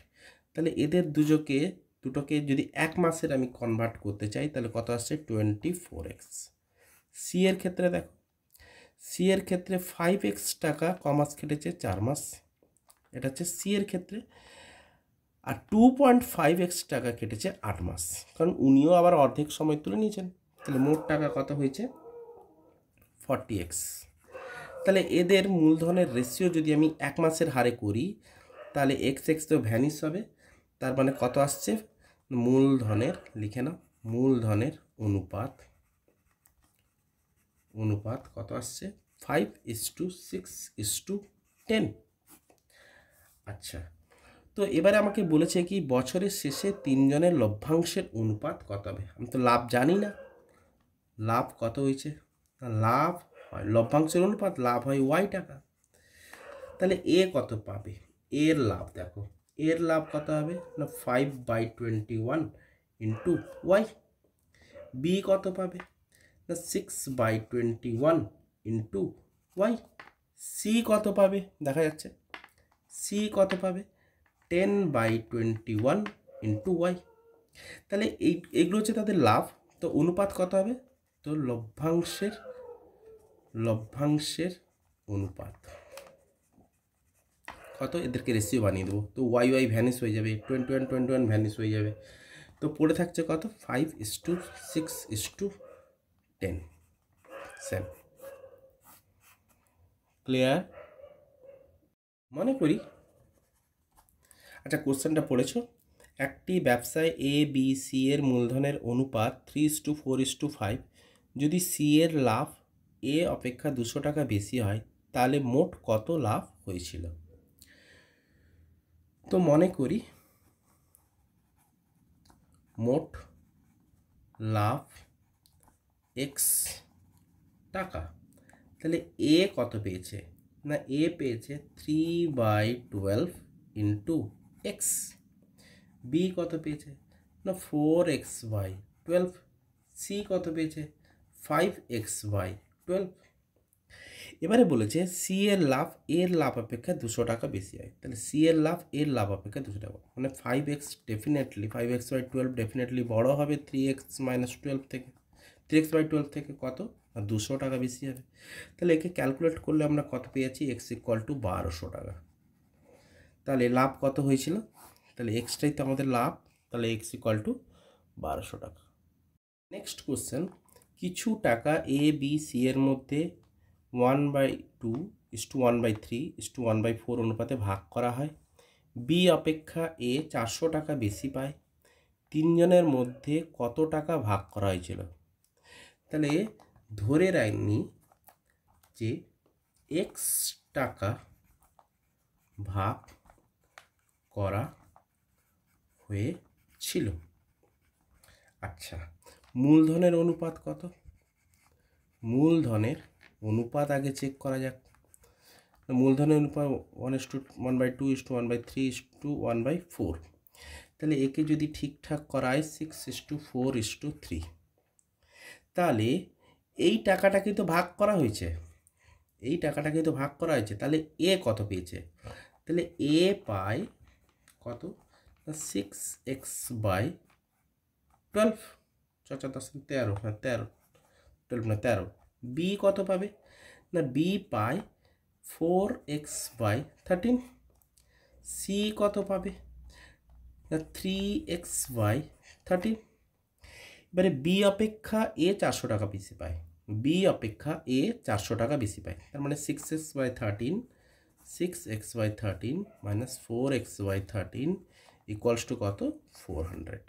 তাহলে এদের দুজোকে দুটোকে যদি এক মাসের আমি কনভার্ট করতে চাই তাহলে কত আসছে টোয়েন্টি ফোর এক্স সি এর ক্ষেত্রে দেখো সি এর ক্ষেত্রে ফাইভ এক্স টাকা কমাস খেটেছে চার মাস এটা হচ্ছে সি এর ক্ষেত্রে আর টু পয়েন্ট ফাইভ এক্স টাকা কেটেছে আট মাস কারণ উনিও আবার অর্ধেক সময় তুলে নিয়েছেন তাহলে মোট টাকা কত হয়েছে ফর্টি এক্স তাহলে এদের মূলধনের রেশিও যদি আমি এক মাসের হারে করি তাহলে এক্স এক্স তো ভ্যানিস হবে তার মানে কত আসছে মূলধনের লিখে নাও মূলধনের অনুপাত অনুপাত কত আসছে five is to six is to ten আচ্ছা তো এবারে আমাকে বলেছে কি বছরের শেষে তিনজনের লভ্যাংশের অনুপাত কত হবে আমি তো লাভ জানি না লাভ কত হয়েছে লাভ হয় লভ্যাংশের অনুপাত লাভ হয় ওয়াই টাকা তাহলে এ কত পাবে এর লাভ দেখো এর লাভ কত হবে না five by twenty one into y B কত পাবে না six by twenty one into y C কত পাবে দেখা যাচ্ছে সি কত পাবে ten by twenty one into y তাহলে এই এগুলো হচ্ছে তাদের লাভ তো অনুপাত কত হবে তো লভ্যাংশের লভ্যাংশের অনুপাত কত এদেরকে রেসিও বানিয়ে দেবো তো ওয়াই ওয়াই ভ্যানিস হয়ে যাবে twenty one twenty one vanish হয়ে যাবে তো পড়ে থাকছে কত five is to six is to ten same clear মনে করি আচ্ছা কোশ্চেনটা পড়েছো একটি ব্যবসায় এ বি সি এর মূলধনের অনুপাত three is to four is to five যদি সি এর লাভ এ অপেক্ষা দুশো টাকা বেশি হয় তাহলে মোট কত লাভ হয়েছিল তো মনে করি মোট লাভ এক্স টাকা তাহলে এ কত পেয়েছে না এ পেয়েছে three by twelve into x B কত পেয়েছে না four x by twelve C কত পেয়েছে ফাইভ এক্স বাই টুয়েলভ এবারে বলেছে সি এর লাভ এর লাভ অপেক্ষা দুশো টাকা বেশি হয় তাহলে সি এর লাভ এর লাভ অপেক্ষা দুশো টাকা মানে five x definitely five x by twelve definitely বড়ো হবে থ্রি এক্স মাইনাস টুয়েলভ থেকে থ্রি এক্স বাই টুয়েলভ থেকে কত আর দুশো টাকা বেশি হবে তাহলে একে ক্যালকুলেট করলে আমরা কত পেয়েছি এক্স ইকুয়াল টু বারোশো টাকা তাহলে লাভ কত হয়েছিল তাহলে এক্সটাই তো আমাদের লাভ তাহলে এক্স ইকুয়াল টু বারোশো টাকা নেক্সট কোশ্চেন কিছু টাকা এ বি সি এর মধ্যে one by two is to one by three is to one by four অনুপাতে ভাগ করা হয় বি অপেক্ষা এ চারশো টাকা বেশি পায় তিনজনের মধ্যে কত টাকা ভাগ করা হয়েছিল তাহলে ধরে রাখনি যে এক্স টাকা ভাগ করা হয়েছিল আচ্ছা মূলধনের অনুপাত কত মূলধনের অনুপাত আগে চেক করা যাক মূলধনের অনুপাত one is to one by two is to one by three is to one by four তাহলে একে যদি ঠিকঠাক করায় six is to four is to three তাহলে এই টাকাটা কিন্তু ভাগ করা হয়েছে এই টাকাটা কিন্তু ভাগ করা হয়েছে তাহলে এ কত পেয়েছে তাহলে এ পায় কত সিক্স এক্স বাই টুয়েলভ চার চার দশ তেরো হ্যাঁ তেরো টুয়েলভ না তেরো বি কত পাবে না বি পায় four x by thirteen C কত পাবে না থ্রি এক্স বাই থার্টিন এবারে বি অপেক্ষা এ চারশো টাকা বেশি পায় বি অপেক্ষা এ চারশো টাকা বেশি পায় তার মানে six x by thirteen six x by thirteen minus four x by thirteen equals to কত ফোর হান্ড্রেড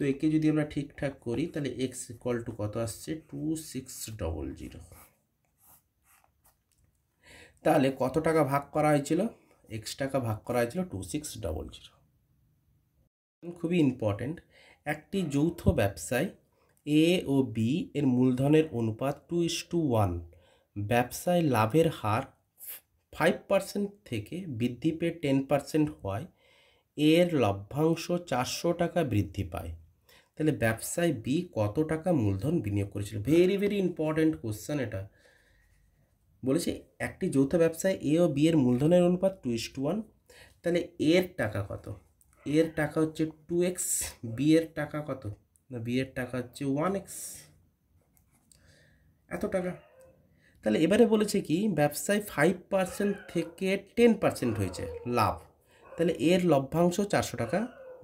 তো একে যদি আমরা ঠিকঠাক করি তাহলে এক্স ইকুয়াল টু কত আসছে টু সিক্স ডবল জিরো তাহলে কত টাকা ভাগ করা হয়েছিল এক্স টাকা ভাগ করা হয়েছিল টু সিক্স ডবল জিরো খুবই ইম্পর্ট্যান্ট একটি যৌথ ব্যবসায় এ ও বি এর মূলধনের অনুপাত টু ইস টু ওয়ান ব্যবসায় লাভের হার ফাইভ পার্সেন্ট থেকে বৃদ্ধি পেয়ে টেন পার্সেন্ট হওয়ায় এর লভ্যাংশ চারশো টাকা বৃদ্ধি পায় তাহলে ব্যবসায় বি কত টাকা মূলধন বিনিয়োগ করেছিল ভেরি ভেরি ইম্পর্ট্যান্ট কোশ্চেন এটা বলেছে একটি যৌথ ব্যবসায় এ ও বি এর মূলধনের অনুপাত টু ইস টু ওয়ান তাহলে এর টাকা কত এর টাকা হচ্ছে টু এক্স বি এর টাকা কত না বি এর টাকা হচ্ছে ওয়ান এক্স এত টাকা তাহলে এবারে বলেছে কি ব্যবসায় ফাইভ পার্সেন্ট থেকে টেন পার্সেন্ট হয়েছে লাভ তাহলে এর লভ্যাংশ চারশো টাকা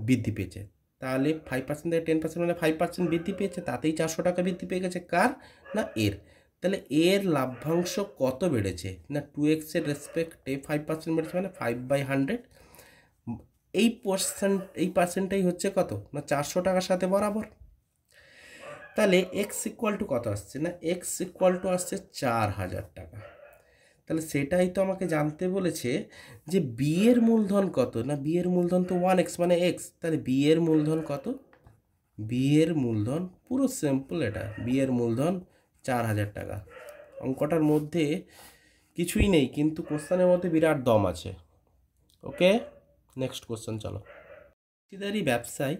বৃদ্ধি পেয়েছে তাহলে ফাইভ পার্সেন্ট থেকে টেন পার্সেন্ট মানে ফাইভ পার্সেন্ট বৃদ্ধি পেয়েছে তাতেই চারশো টাকা বৃদ্ধি পেয়ে গেছে কার না এর তাহলে এর লাভ্যাংশ কত বেড়েছে না টু এক্সের রেসপেক্টে ফাইভ পার্সেন্ট বেড়েছে মানে ফাইভ বাই হান্ড্রেড এই পার্সেন্ট এই পার্সেন্টটাই হচ্ছে কত না চারশো টাকার সাথে বরাবর তাহলে এক্স ইকুয়াল টু কত আসছে না এক্স ইকুয়াল টু আসছে চার হাজার টাকা তাহলে সেটাই তো আমাকে জানতে বলেছে যে বি এর মূলধন কত না বি এর মূলধন তো ওয়ান এক্স মানে এক্স তাহলে বি এর মূলধন কত বি এর মূলধন পুরো সিম্পল এটা বি এর মূলধন চার হাজার টাকা অঙ্কটার মধ্যে কিছুই নেই কিন্তু কোশ্চেনের মধ্যে বিরাট দম আছে ওকে নেক্সট কোশ্চেন চলো অংশীদারি ব্যবসায়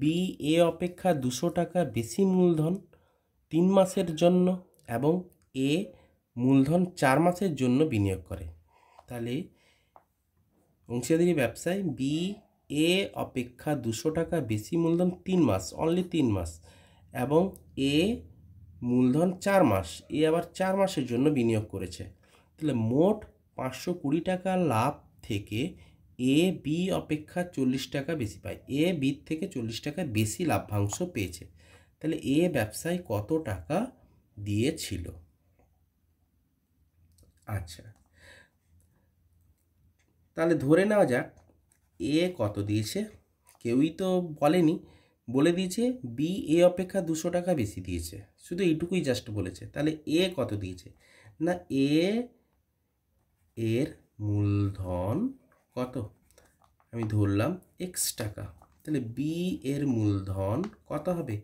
বি এ অপেক্ষা দুশো টাকা বেশি মূলধন তিন মাসের জন্য এবং এ মূলধন চার মাসের জন্য বিনিয়োগ করে তাহলে অংশীদারি ব্যবসায় বি এ অপেক্ষা দুশো টাকা বেশি মূলধন তিন মাস অনলি তিন মাস এবং এ মূলধন চার মাস এ আবার চার মাসের জন্য বিনিয়োগ করেছে তাহলে মোট পাঁচশো কুড়ি টাকা লাভ থেকে এ বি অপেক্ষা চল্লিশ টাকা বেশি পায় এ বি থেকে চল্লিশ টাকা বেশি লাভ্যাংশ পেয়েছে তাহলে এ ব্যবসায় কত টাকা দিয়েছিল আচ্ছা তাহলে ধরে নেওয়া যাক এ কত দিয়েছে কেউই তো বলেনি বলে দিয়েছে বি এ অপেক্ষা দুশো টাকা বেশি দিয়েছে শুধু এইটুকুই জাস্ট বলেছে তাহলে এ কত দিয়েছে না এ এর মূলধন কত আমি ধরলাম এক্স টাকা তাহলে বি এর মূলধন কত হবে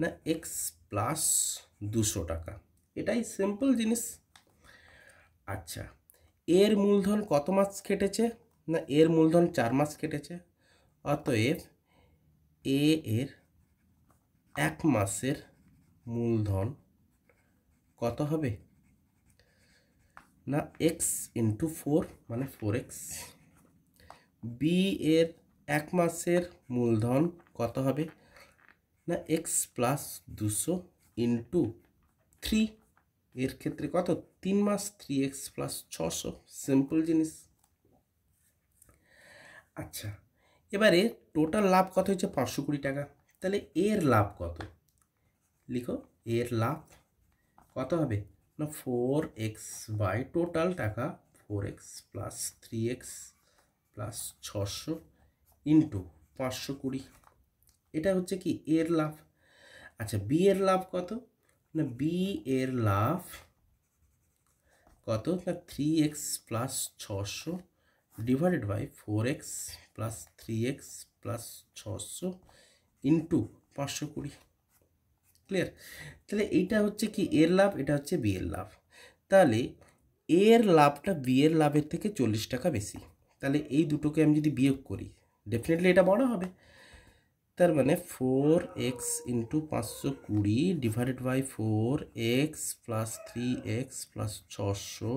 না এক্স প্লাস দুশো টাকা এটাই সিম্পল জিনিস আচ্ছা এর মূলধন কত মাস কেটেছে না এর মূলধন চার মাস কেটেছে অতএব এ এর এক মাসের মূলধন কত হবে না এক্স ইন্টু ফোর মানে ফোর এক্স বি এর এক মাসের মূলধন কত হবে না এক্স প্লাস দুশো ইন্টু থ্রি এর ক্ষেত্রে কত তিন মাস থ্রি এক্স প্লাস ছশো সিম্পল জিনিস আচ্ছা এবারে টোটাল লাভ কত হচ্ছে পাঁচশো কুড়ি টাকা তাহলে এর লাভ কত লিখো এর লাভ কত হবে না ফোর এক্স বাই টোটাল টাকা four x plus three x plus ছশো ইন্টু পাঁচশো কুড়ি এটা হচ্ছে কি এর লাভ আচ্ছা বি এর লাভ কত না বি এর লাভ কত না থ্রি এক্স প্লাস ছশো divided by four x plus three x plus ছশো ইন্টু পাঁচশো কুড়ি ক্লিয়ার তাহলে এইটা হচ্ছে কি এর লাভ এটা হচ্ছে বি এর লাভ তাহলে এর লাভটা বি এর লাভের থেকে চল্লিশ টাকা বেশি তাহলে এই দুটোকে আমি যদি বিয়োগ করি ডেফিনেটলি এটা বড় হবে তার মানে ফোর এক্স ইন্টু পাঁচশো কুড়ি divided by four x plus three x plus ছশো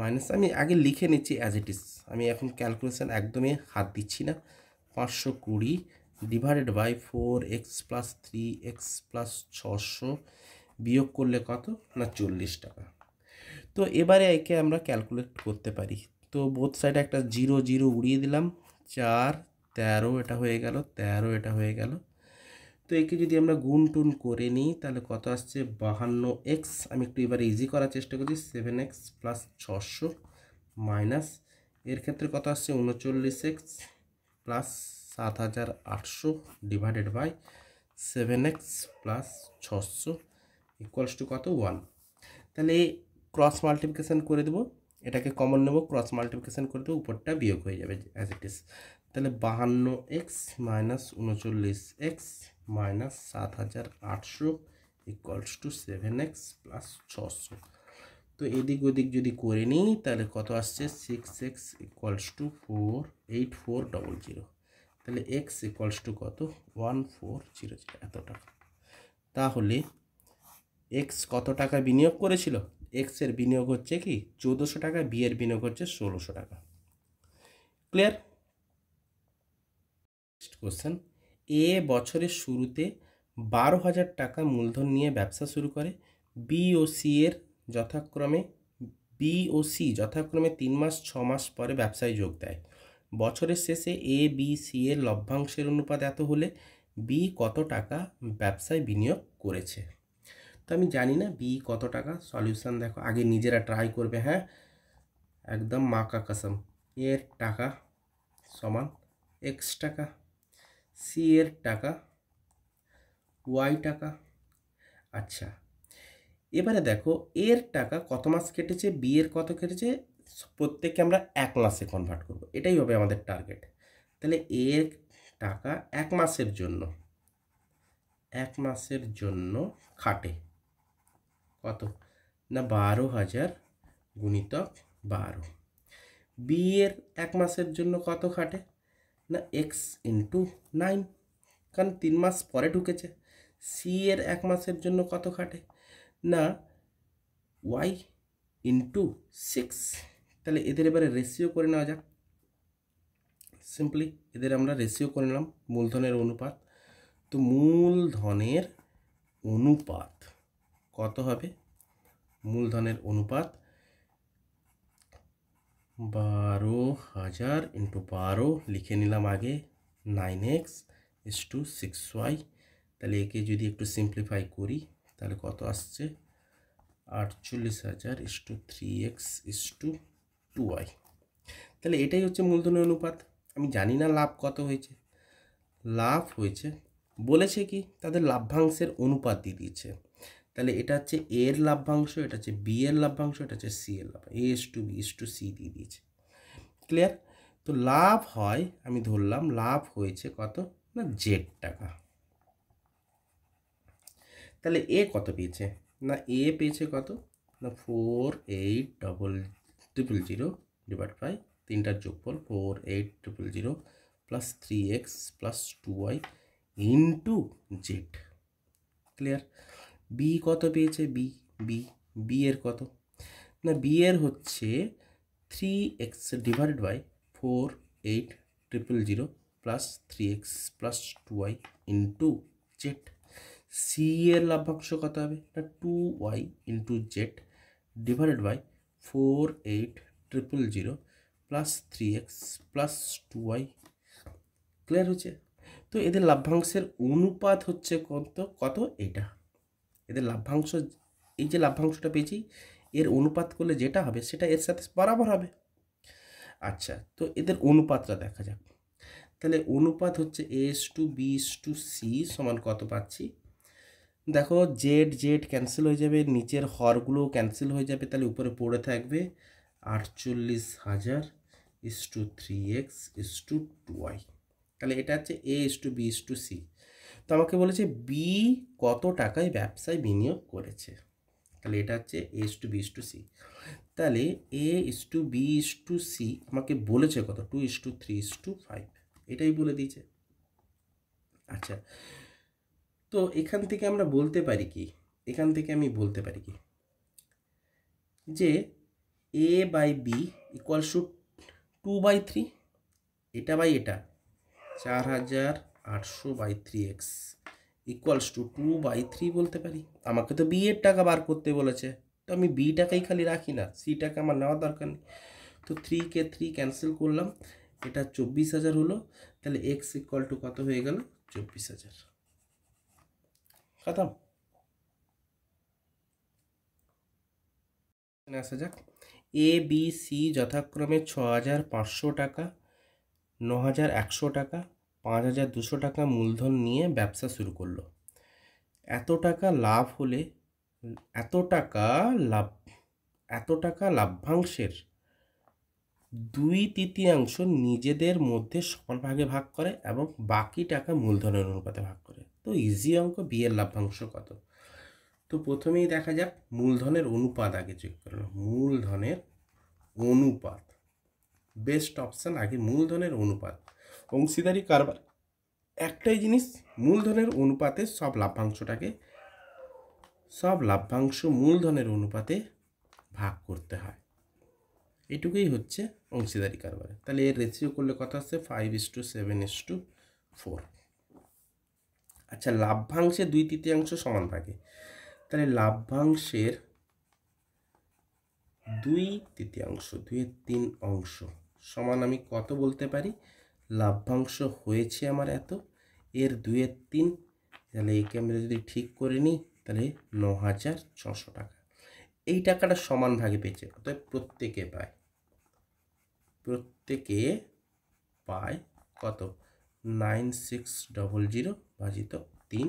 মাইনাস আমি আগে লিখে নিচ্ছি অ্যাজ ইট ইস আমি এখন ক্যালকুলেশান একদমই হাত দিচ্ছি না পাঁচশো কুড়ি divided by four x plus three x plus ছশো বিয়োগ করলে কত না চল্লিশ টাকা তো এবারে একে আমরা ক্যালকুলেট করতে পারি তো বোথ সাইডে একটা জিরো জিরো উড়িয়ে দিলাম চার তেরো এটা হয়ে গেল তেরো এটা হয়ে গেল তো একে যদি আমরা গুণ টুন করে নিই তাহলে কত আসছে বাহান্ন এক্স আমি একটু এবার ইজি করার চেষ্টা করছি সেভেন এক্স প্লাস ছশো মাইনাস এর ক্ষেত্রে কত আসছে উনচল্লিশ এক্স প্লাস সাত হাজার আটশো divided by seven x plus ছশো ইকুয়ালস টু কত ওয়ান তাহলে ক্রস মাল্টিপ্লিকেশান করে দেবো এটাকে কমন নেব ক্রস মাল্টিপ্লিকেশান করে দেবো উপরটা বিয়োগ হয়ে যাবে অ্যাজ ইট ইস তাহলে বাহান্ন এক্স মাইনাস উনচল্লিশ এক্স মাইনাস সাত হাজার আটশো equals to seven x plus ছশো তো এদিক ওদিক যদি করে নিই তাহলে কত আসছে six x equals to four eight four double zero তাহলে এক্স ইকুয়ালস টু কত ওয়ান ফোর জিরো জিরো এত টাকা তাহলে এক্স কত টাকা বিনিয়োগ করেছিল এক্সের বিনিয়োগ হচ্ছে কি চোদ্দোশো টাকা বিয়ের বিনিয়োগ হচ্ছে ষোলোশো টাকা ক্লিয়ার নেক্সট কোশ্চেন এ বছরের শুরুতে বারো হাজার টাকা মূলধন নিয়ে ব্যবসা শুরু করে বি ও সি এর যথাক্রমে বি ও সি যথাক্রমে তিন মাস ছ মাস পরে ব্যবসায় যোগ দেয় বছরের শেষে এ বি সি এর লভ্যাংশের অনুপাত এত হলে বি কত টাকা ব্যবসায় বিনিয়োগ করেছে তো আমি জানি না বি কত টাকা সলিউশন দেখো আগে নিজেরা ট্রাই করবে হ্যাঁ একদম মাকা কাসম এর টাকা সমান এক্স টাকা সি এর টাকা ওয়াই টাকা আচ্ছা এবারে দেখো এর টাকা কত মাস কেটেছে বি এর কত কেটেছে প্রত্যেককে আমরা এক মাসে কনভার্ট করব এটাই হবে আমাদের টার্গেট তাহলে এর টাকা এক মাসের জন্য এক মাসের জন্য খাটে কত না বারো হাজার গুণিতক বারো বিয়ের এক মাসের জন্য কত খাটে না এক্স ইন্টু নাইন কারণ তিন মাস পরে ঢুকেছে সি এর এক মাসের জন্য কত খাটে না ওয়াই ইন্টু সিক্স তাহলে এদের এবারে রেশিও করে নেওয়া যাক সিম্পলি এদের আমরা রেশিও করে নিলাম মূলধনের অনুপাত তো মূলধনের অনুপাত কত হবে মূলধনের অনুপাত বারো হাজার ইন্টু বারো লিখে নিলাম আগে nine x is to six y তাহলে একে যদি একটু সিম্পলিফাই করি তাহলে কত আসছে আটচল্লিশ হাজার is to three x is to two Y তাহলে এটাই হচ্ছে মূলধনের অনুপাত আমি জানি না লাভ কত হয়েছে লাভ হয়েছে বলেছে কি তাদের লাভ্যাংশের অনুপাত দিয়ে দিয়েছে তাহলে এটা হচ্ছে এ এর লাভ্যাংশ এটা হচ্ছে বি এর লাভ্যাংশ এটা হচ্ছে সি এর লাভ A is to B is to C দিয়ে দিয়েছে ক্লিয়ার তো লাভ হয় আমি ধরলাম লাভ হয়েছে কত না জেড টাকা তাহলে এ কত পেয়েছে না এ পেয়েছে কত না four eight double triple zero divide by তিনটার যোগফল four eight triple zero plus three x plus two Y into z clear B কত পেয়েছে বি বি বি এর কত না বি এর হচ্ছে three X divided by four eight triple zero plus three x plus two Y into Z C এর লাভ্যাংশ কত হবে না two Y into Z divided by four eight triple zero plus three x plus two Y clear হচ্ছে তো এদের লাভ্যাংশের অনুপাত হচ্ছে কত কত এটা এদের লাভ্যাংশ এই যে লাভ্যাংশটা পেয়েছি এর অনুপাত করলে যেটা হবে সেটা এর সাথে বরাবর হবে আচ্ছা তো এদের অনুপাতটা দেখা যাক তাহলে অনুপাত হচ্ছে is to B to C সমান কত পাচ্ছি দেখো জেড জেড ক্যান্সেল হয়ে যাবে নিচের হরগুলো ক্যান্সেল হয়ে যাবে তাহলে উপরে পড়ে থাকবে আটচল্লিশ হাজার is to three x is to two Y তাহলে এটা হচ্ছে A is to B is to C তো আমাকে বলেছে বি কত টাকায় ব্যবসায় বিনিয়োগ করেছে তাহলে এটা হচ্ছে is to B is to C তাহলে A is to B is to C আমাকে বলেছে কত two is to three is to five এটাই বলে দিয়েছে আচ্ছা তো এখান থেকে আমরা বলতে পারি কি এখান থেকে আমি বলতে পারি কি যে A by B equals to two by three এটা বাই এটা চার হাজার আটশো by three X equals to two by three বলতে পারি আমাকে তো বি এর টাকা বার করতে বলেছে তো আমি বি টাকাই খালি রাখি না সি টাকা আমার নেওয়ার দরকার নেই তো থ্রি কে থ্রি ক্যান্সেল করলাম এটা চব্বিশ হাজার হলো তাহলে এক্স ইকুয়াল টু কত হয়ে গেল চব্বিশ হাজার খতম আসা যাক এ বি সি যথাক্রমে ছ হাজার পাঁচশো টাকা ন হাজার একশো টাকা পাঁচ হাজার দুশো টাকা মূলধন নিয়ে ব্যবসা শুরু করলো এত টাকা লাভ হলে এত টাকা লাভ এত টাকা লাভ্যাংশের দুই তৃতীয়াংশ নিজেদের মধ্যে ভাগে ভাগ করে এবং বাকি টাকা মূলধনের অনুপাতে ভাগ করে তো ইজি অঙ্ক বিয়ের লাভ্যাংশ কত তো প্রথমেই দেখা যাক মূলধনের অনুপাত আগে চেক করল মূলধনের অনুপাত বেস্ট অপশান আগে মূলধনের অনুপাত অংশীদারি কারবার একটাই জিনিস মূলধনের অনুপাতে সব লাভ্যাংশটাকে সব লাভ্যাংশ মূলধনের অনুপাতে ভাগ করতে হয় এটুকুই হচ্ছে অংশীদারি কারবার তাহলে এর রেসিও করলে কথা আসছে five is to seven is to four আচ্ছা লাভ্যাংশে দুই তৃতীয়াংশ সমান থাকে তাহলে লাভ্যাংশের দুই তৃতীয়াংশ দুয়ের তিন অংশ সমান আমি কত বলতে পারি লাভ্যাংশ হয়েছে আমার এত এর দুয়ের তিন তাহলে একে আমরা যদি ঠিক করে নিই তাহলে ন হাজার ছশো টাকা এই টাকাটা সমান ভাগে পেয়েছে অর্থাৎ প্রত্যেকে পায় প্রত্যেকে পায় কত নাইন সিক্স ডবল জিরো ভাজিত তিন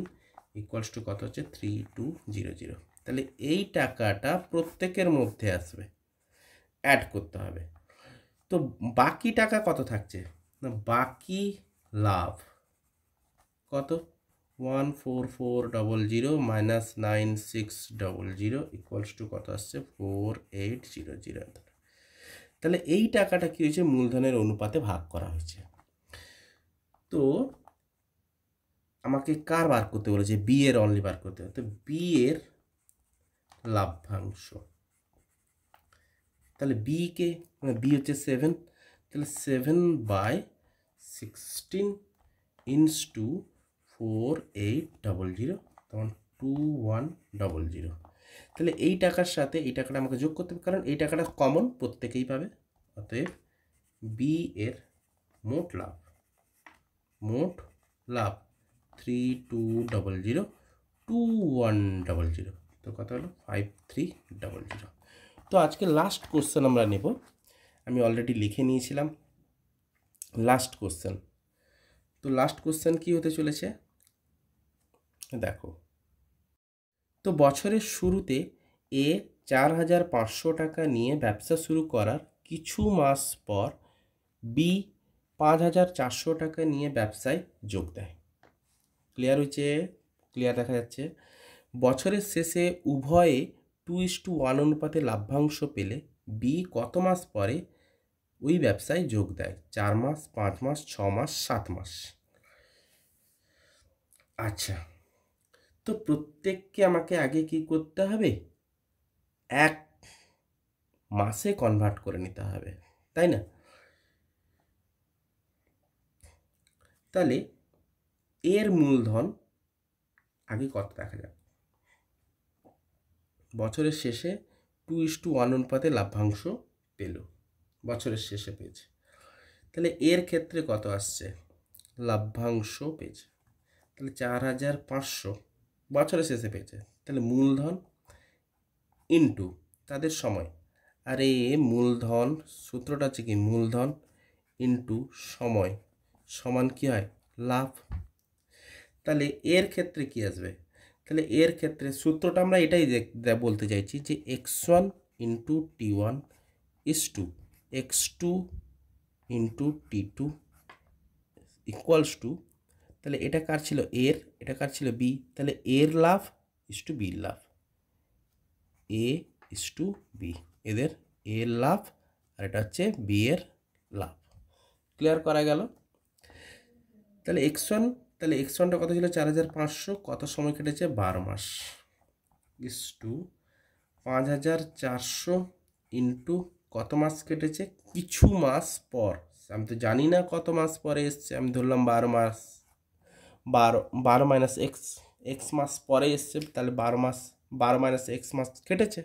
ইকুয়ালস টু কত হচ্ছে থ্রি টু জিরো জিরো তাহলে এই টাকাটা প্রত্যেকের মধ্যে আসবে অ্যাড করতে হবে তো বাকি টাকা কত থাকছে বাকি লাভ কত one four four double zero minus nine six double zero equals to কত আসছে ফোর এইট জিরো জিরো তাহলে এই টাকাটা কী হয়েছে মূলধনের অনুপাতে ভাগ করা হয়েছে তো আমাকে কার বার করতে বলেছে বি এর অনলি বার করতে তো বি এর লাভ্যাংশ তাহলে বি কে মানে বি হচ্ছে সেভেন তাহলে seven by sixteen into four eight double zero তখন টু ওয়ান ডবল জিরো তাহলে এই টাকার সাথে এই টাকাটা আমাকে যোগ করতে হবে কারণ এই টাকাটা কমন প্রত্যেকেই পাবে অতএব বি এর মোট লাভ মোট লাভ three two double zero two one double zero তো কথা হলো ফাইভ থ্রি ডবল জিরো তো আজকে লাস্ট কোশ্চেন আমরা নেব আমি অলরেডি লিখে নিয়েছিলাম লাস্ট কোশ্চেন তো লাস্ট কোশ্চেন কি হতে চলেছে দেখো তো বছরের শুরুতে এ চার হাজার পাঁচশো টাকা নিয়ে ব্যবসা শুরু করার কিছু মাস পর বি পাঁচ হাজার চারশো টাকা নিয়ে ব্যবসায় যোগ দেয় ক্লিয়ার হয়েছে ক্লিয়ার দেখা যাচ্ছে বছরের শেষে উভয়ে টু ইস টু ওয়ান অনুপাতে লাভ্যাংশ পেলে বি কত মাস পরে ওই ব্যবসায় যোগ দেয় চার মাস পাঁচ মাস ছ মাস সাত মাস আচ্ছা তো প্রত্যেককে আমাকে আগে কি করতে হবে এক মাসে কনভার্ট করে নিতে হবে তাই না তাহলে এর মূলধন আগে কত দেখা যাক বছরের শেষে টু ইস টু ওয়ান অনুপাতে লাভ্যাংশ পেল বছরের শেষে পেয়েছে তাহলে এর ক্ষেত্রে কত আসছে লাভ্যাংশ পেয়েছে তাহলে চার হাজার পাঁচশো বছরের শেষে পেয়েছে তাহলে মূলধন ইন্টু তাদের সময় আর এ মূলধন সূত্রটা আছে কি মূলধন ইন্টু সময় সমান কী হয় লাভ তাহলে এর ক্ষেত্রে কি আসবে তাহলে এর ক্ষেত্রে সূত্রটা আমরা এটাই বলতে চাইছি যে X one into T one is to x two into T two equals to তাহলে এটা কার ছিল এর এটা কার ছিল বি তাহলে এর লাভ ইস টু বির লাভ এ ইস টু বি এদের এর লাভ আর এটা হচ্ছে বি এর লাভ ক্লিয়ার করা গেল তাহলে এক্স ওয়ান তাহলে এক্স ওয়ানটা কত ছিল চার হাজার পাঁচশো কত সময় কেটেছে বারো মাস ইস টু পাঁচ হাজার চারশো ইন্টু কত মাস কেটেছে কিছু মাস পর আমি তো জানি না কত মাস পরে এসছে আমি ধরলাম বারো মাস বারো বারো মাইনাস এক্স এক্স মাস পরে এসছে তাহলে বারো মাস বারো মাইনাস এক্স মাস কেটেছে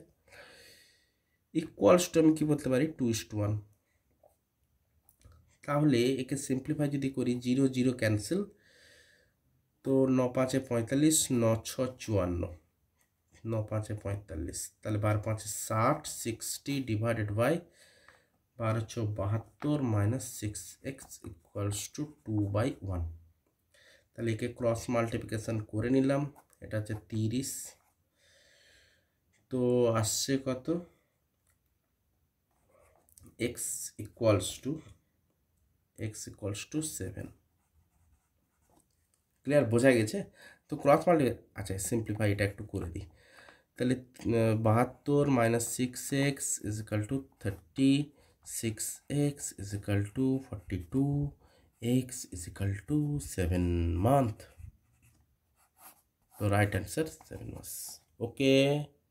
ইকুয়ালস টু আমি কী বলতে পারি টু ইস টু ওয়ান তাহলে একে সিম্পলিফাই যদি করি জিরো জিরো ক্যান্সেল তো ন পাঁচে পঁয়তাল্লিশ ন ছ চুয়ান্ন ন পাঁচে পঁয়তাল্লিশ তাহলে বারো পাঁচে ষাট সিক্সটি ডিভাইডেড বাই বারো ছ বাহাত্তর minus six x equals to two by one তাহলে একে ক্রস মাল্টিপ্লিকেশান করে নিলাম এটা হচ্ছে তিরিশ তো আসছে কত X equals to X equals to seven clear बोझा गया है तो क्रस माल्टीप्लाई अच्छा सीम्प्लीफाई एक दी तेल बहत्तर minus six X equal to thirty six X equal to forty two X equal to seven month तो right answer seven month okay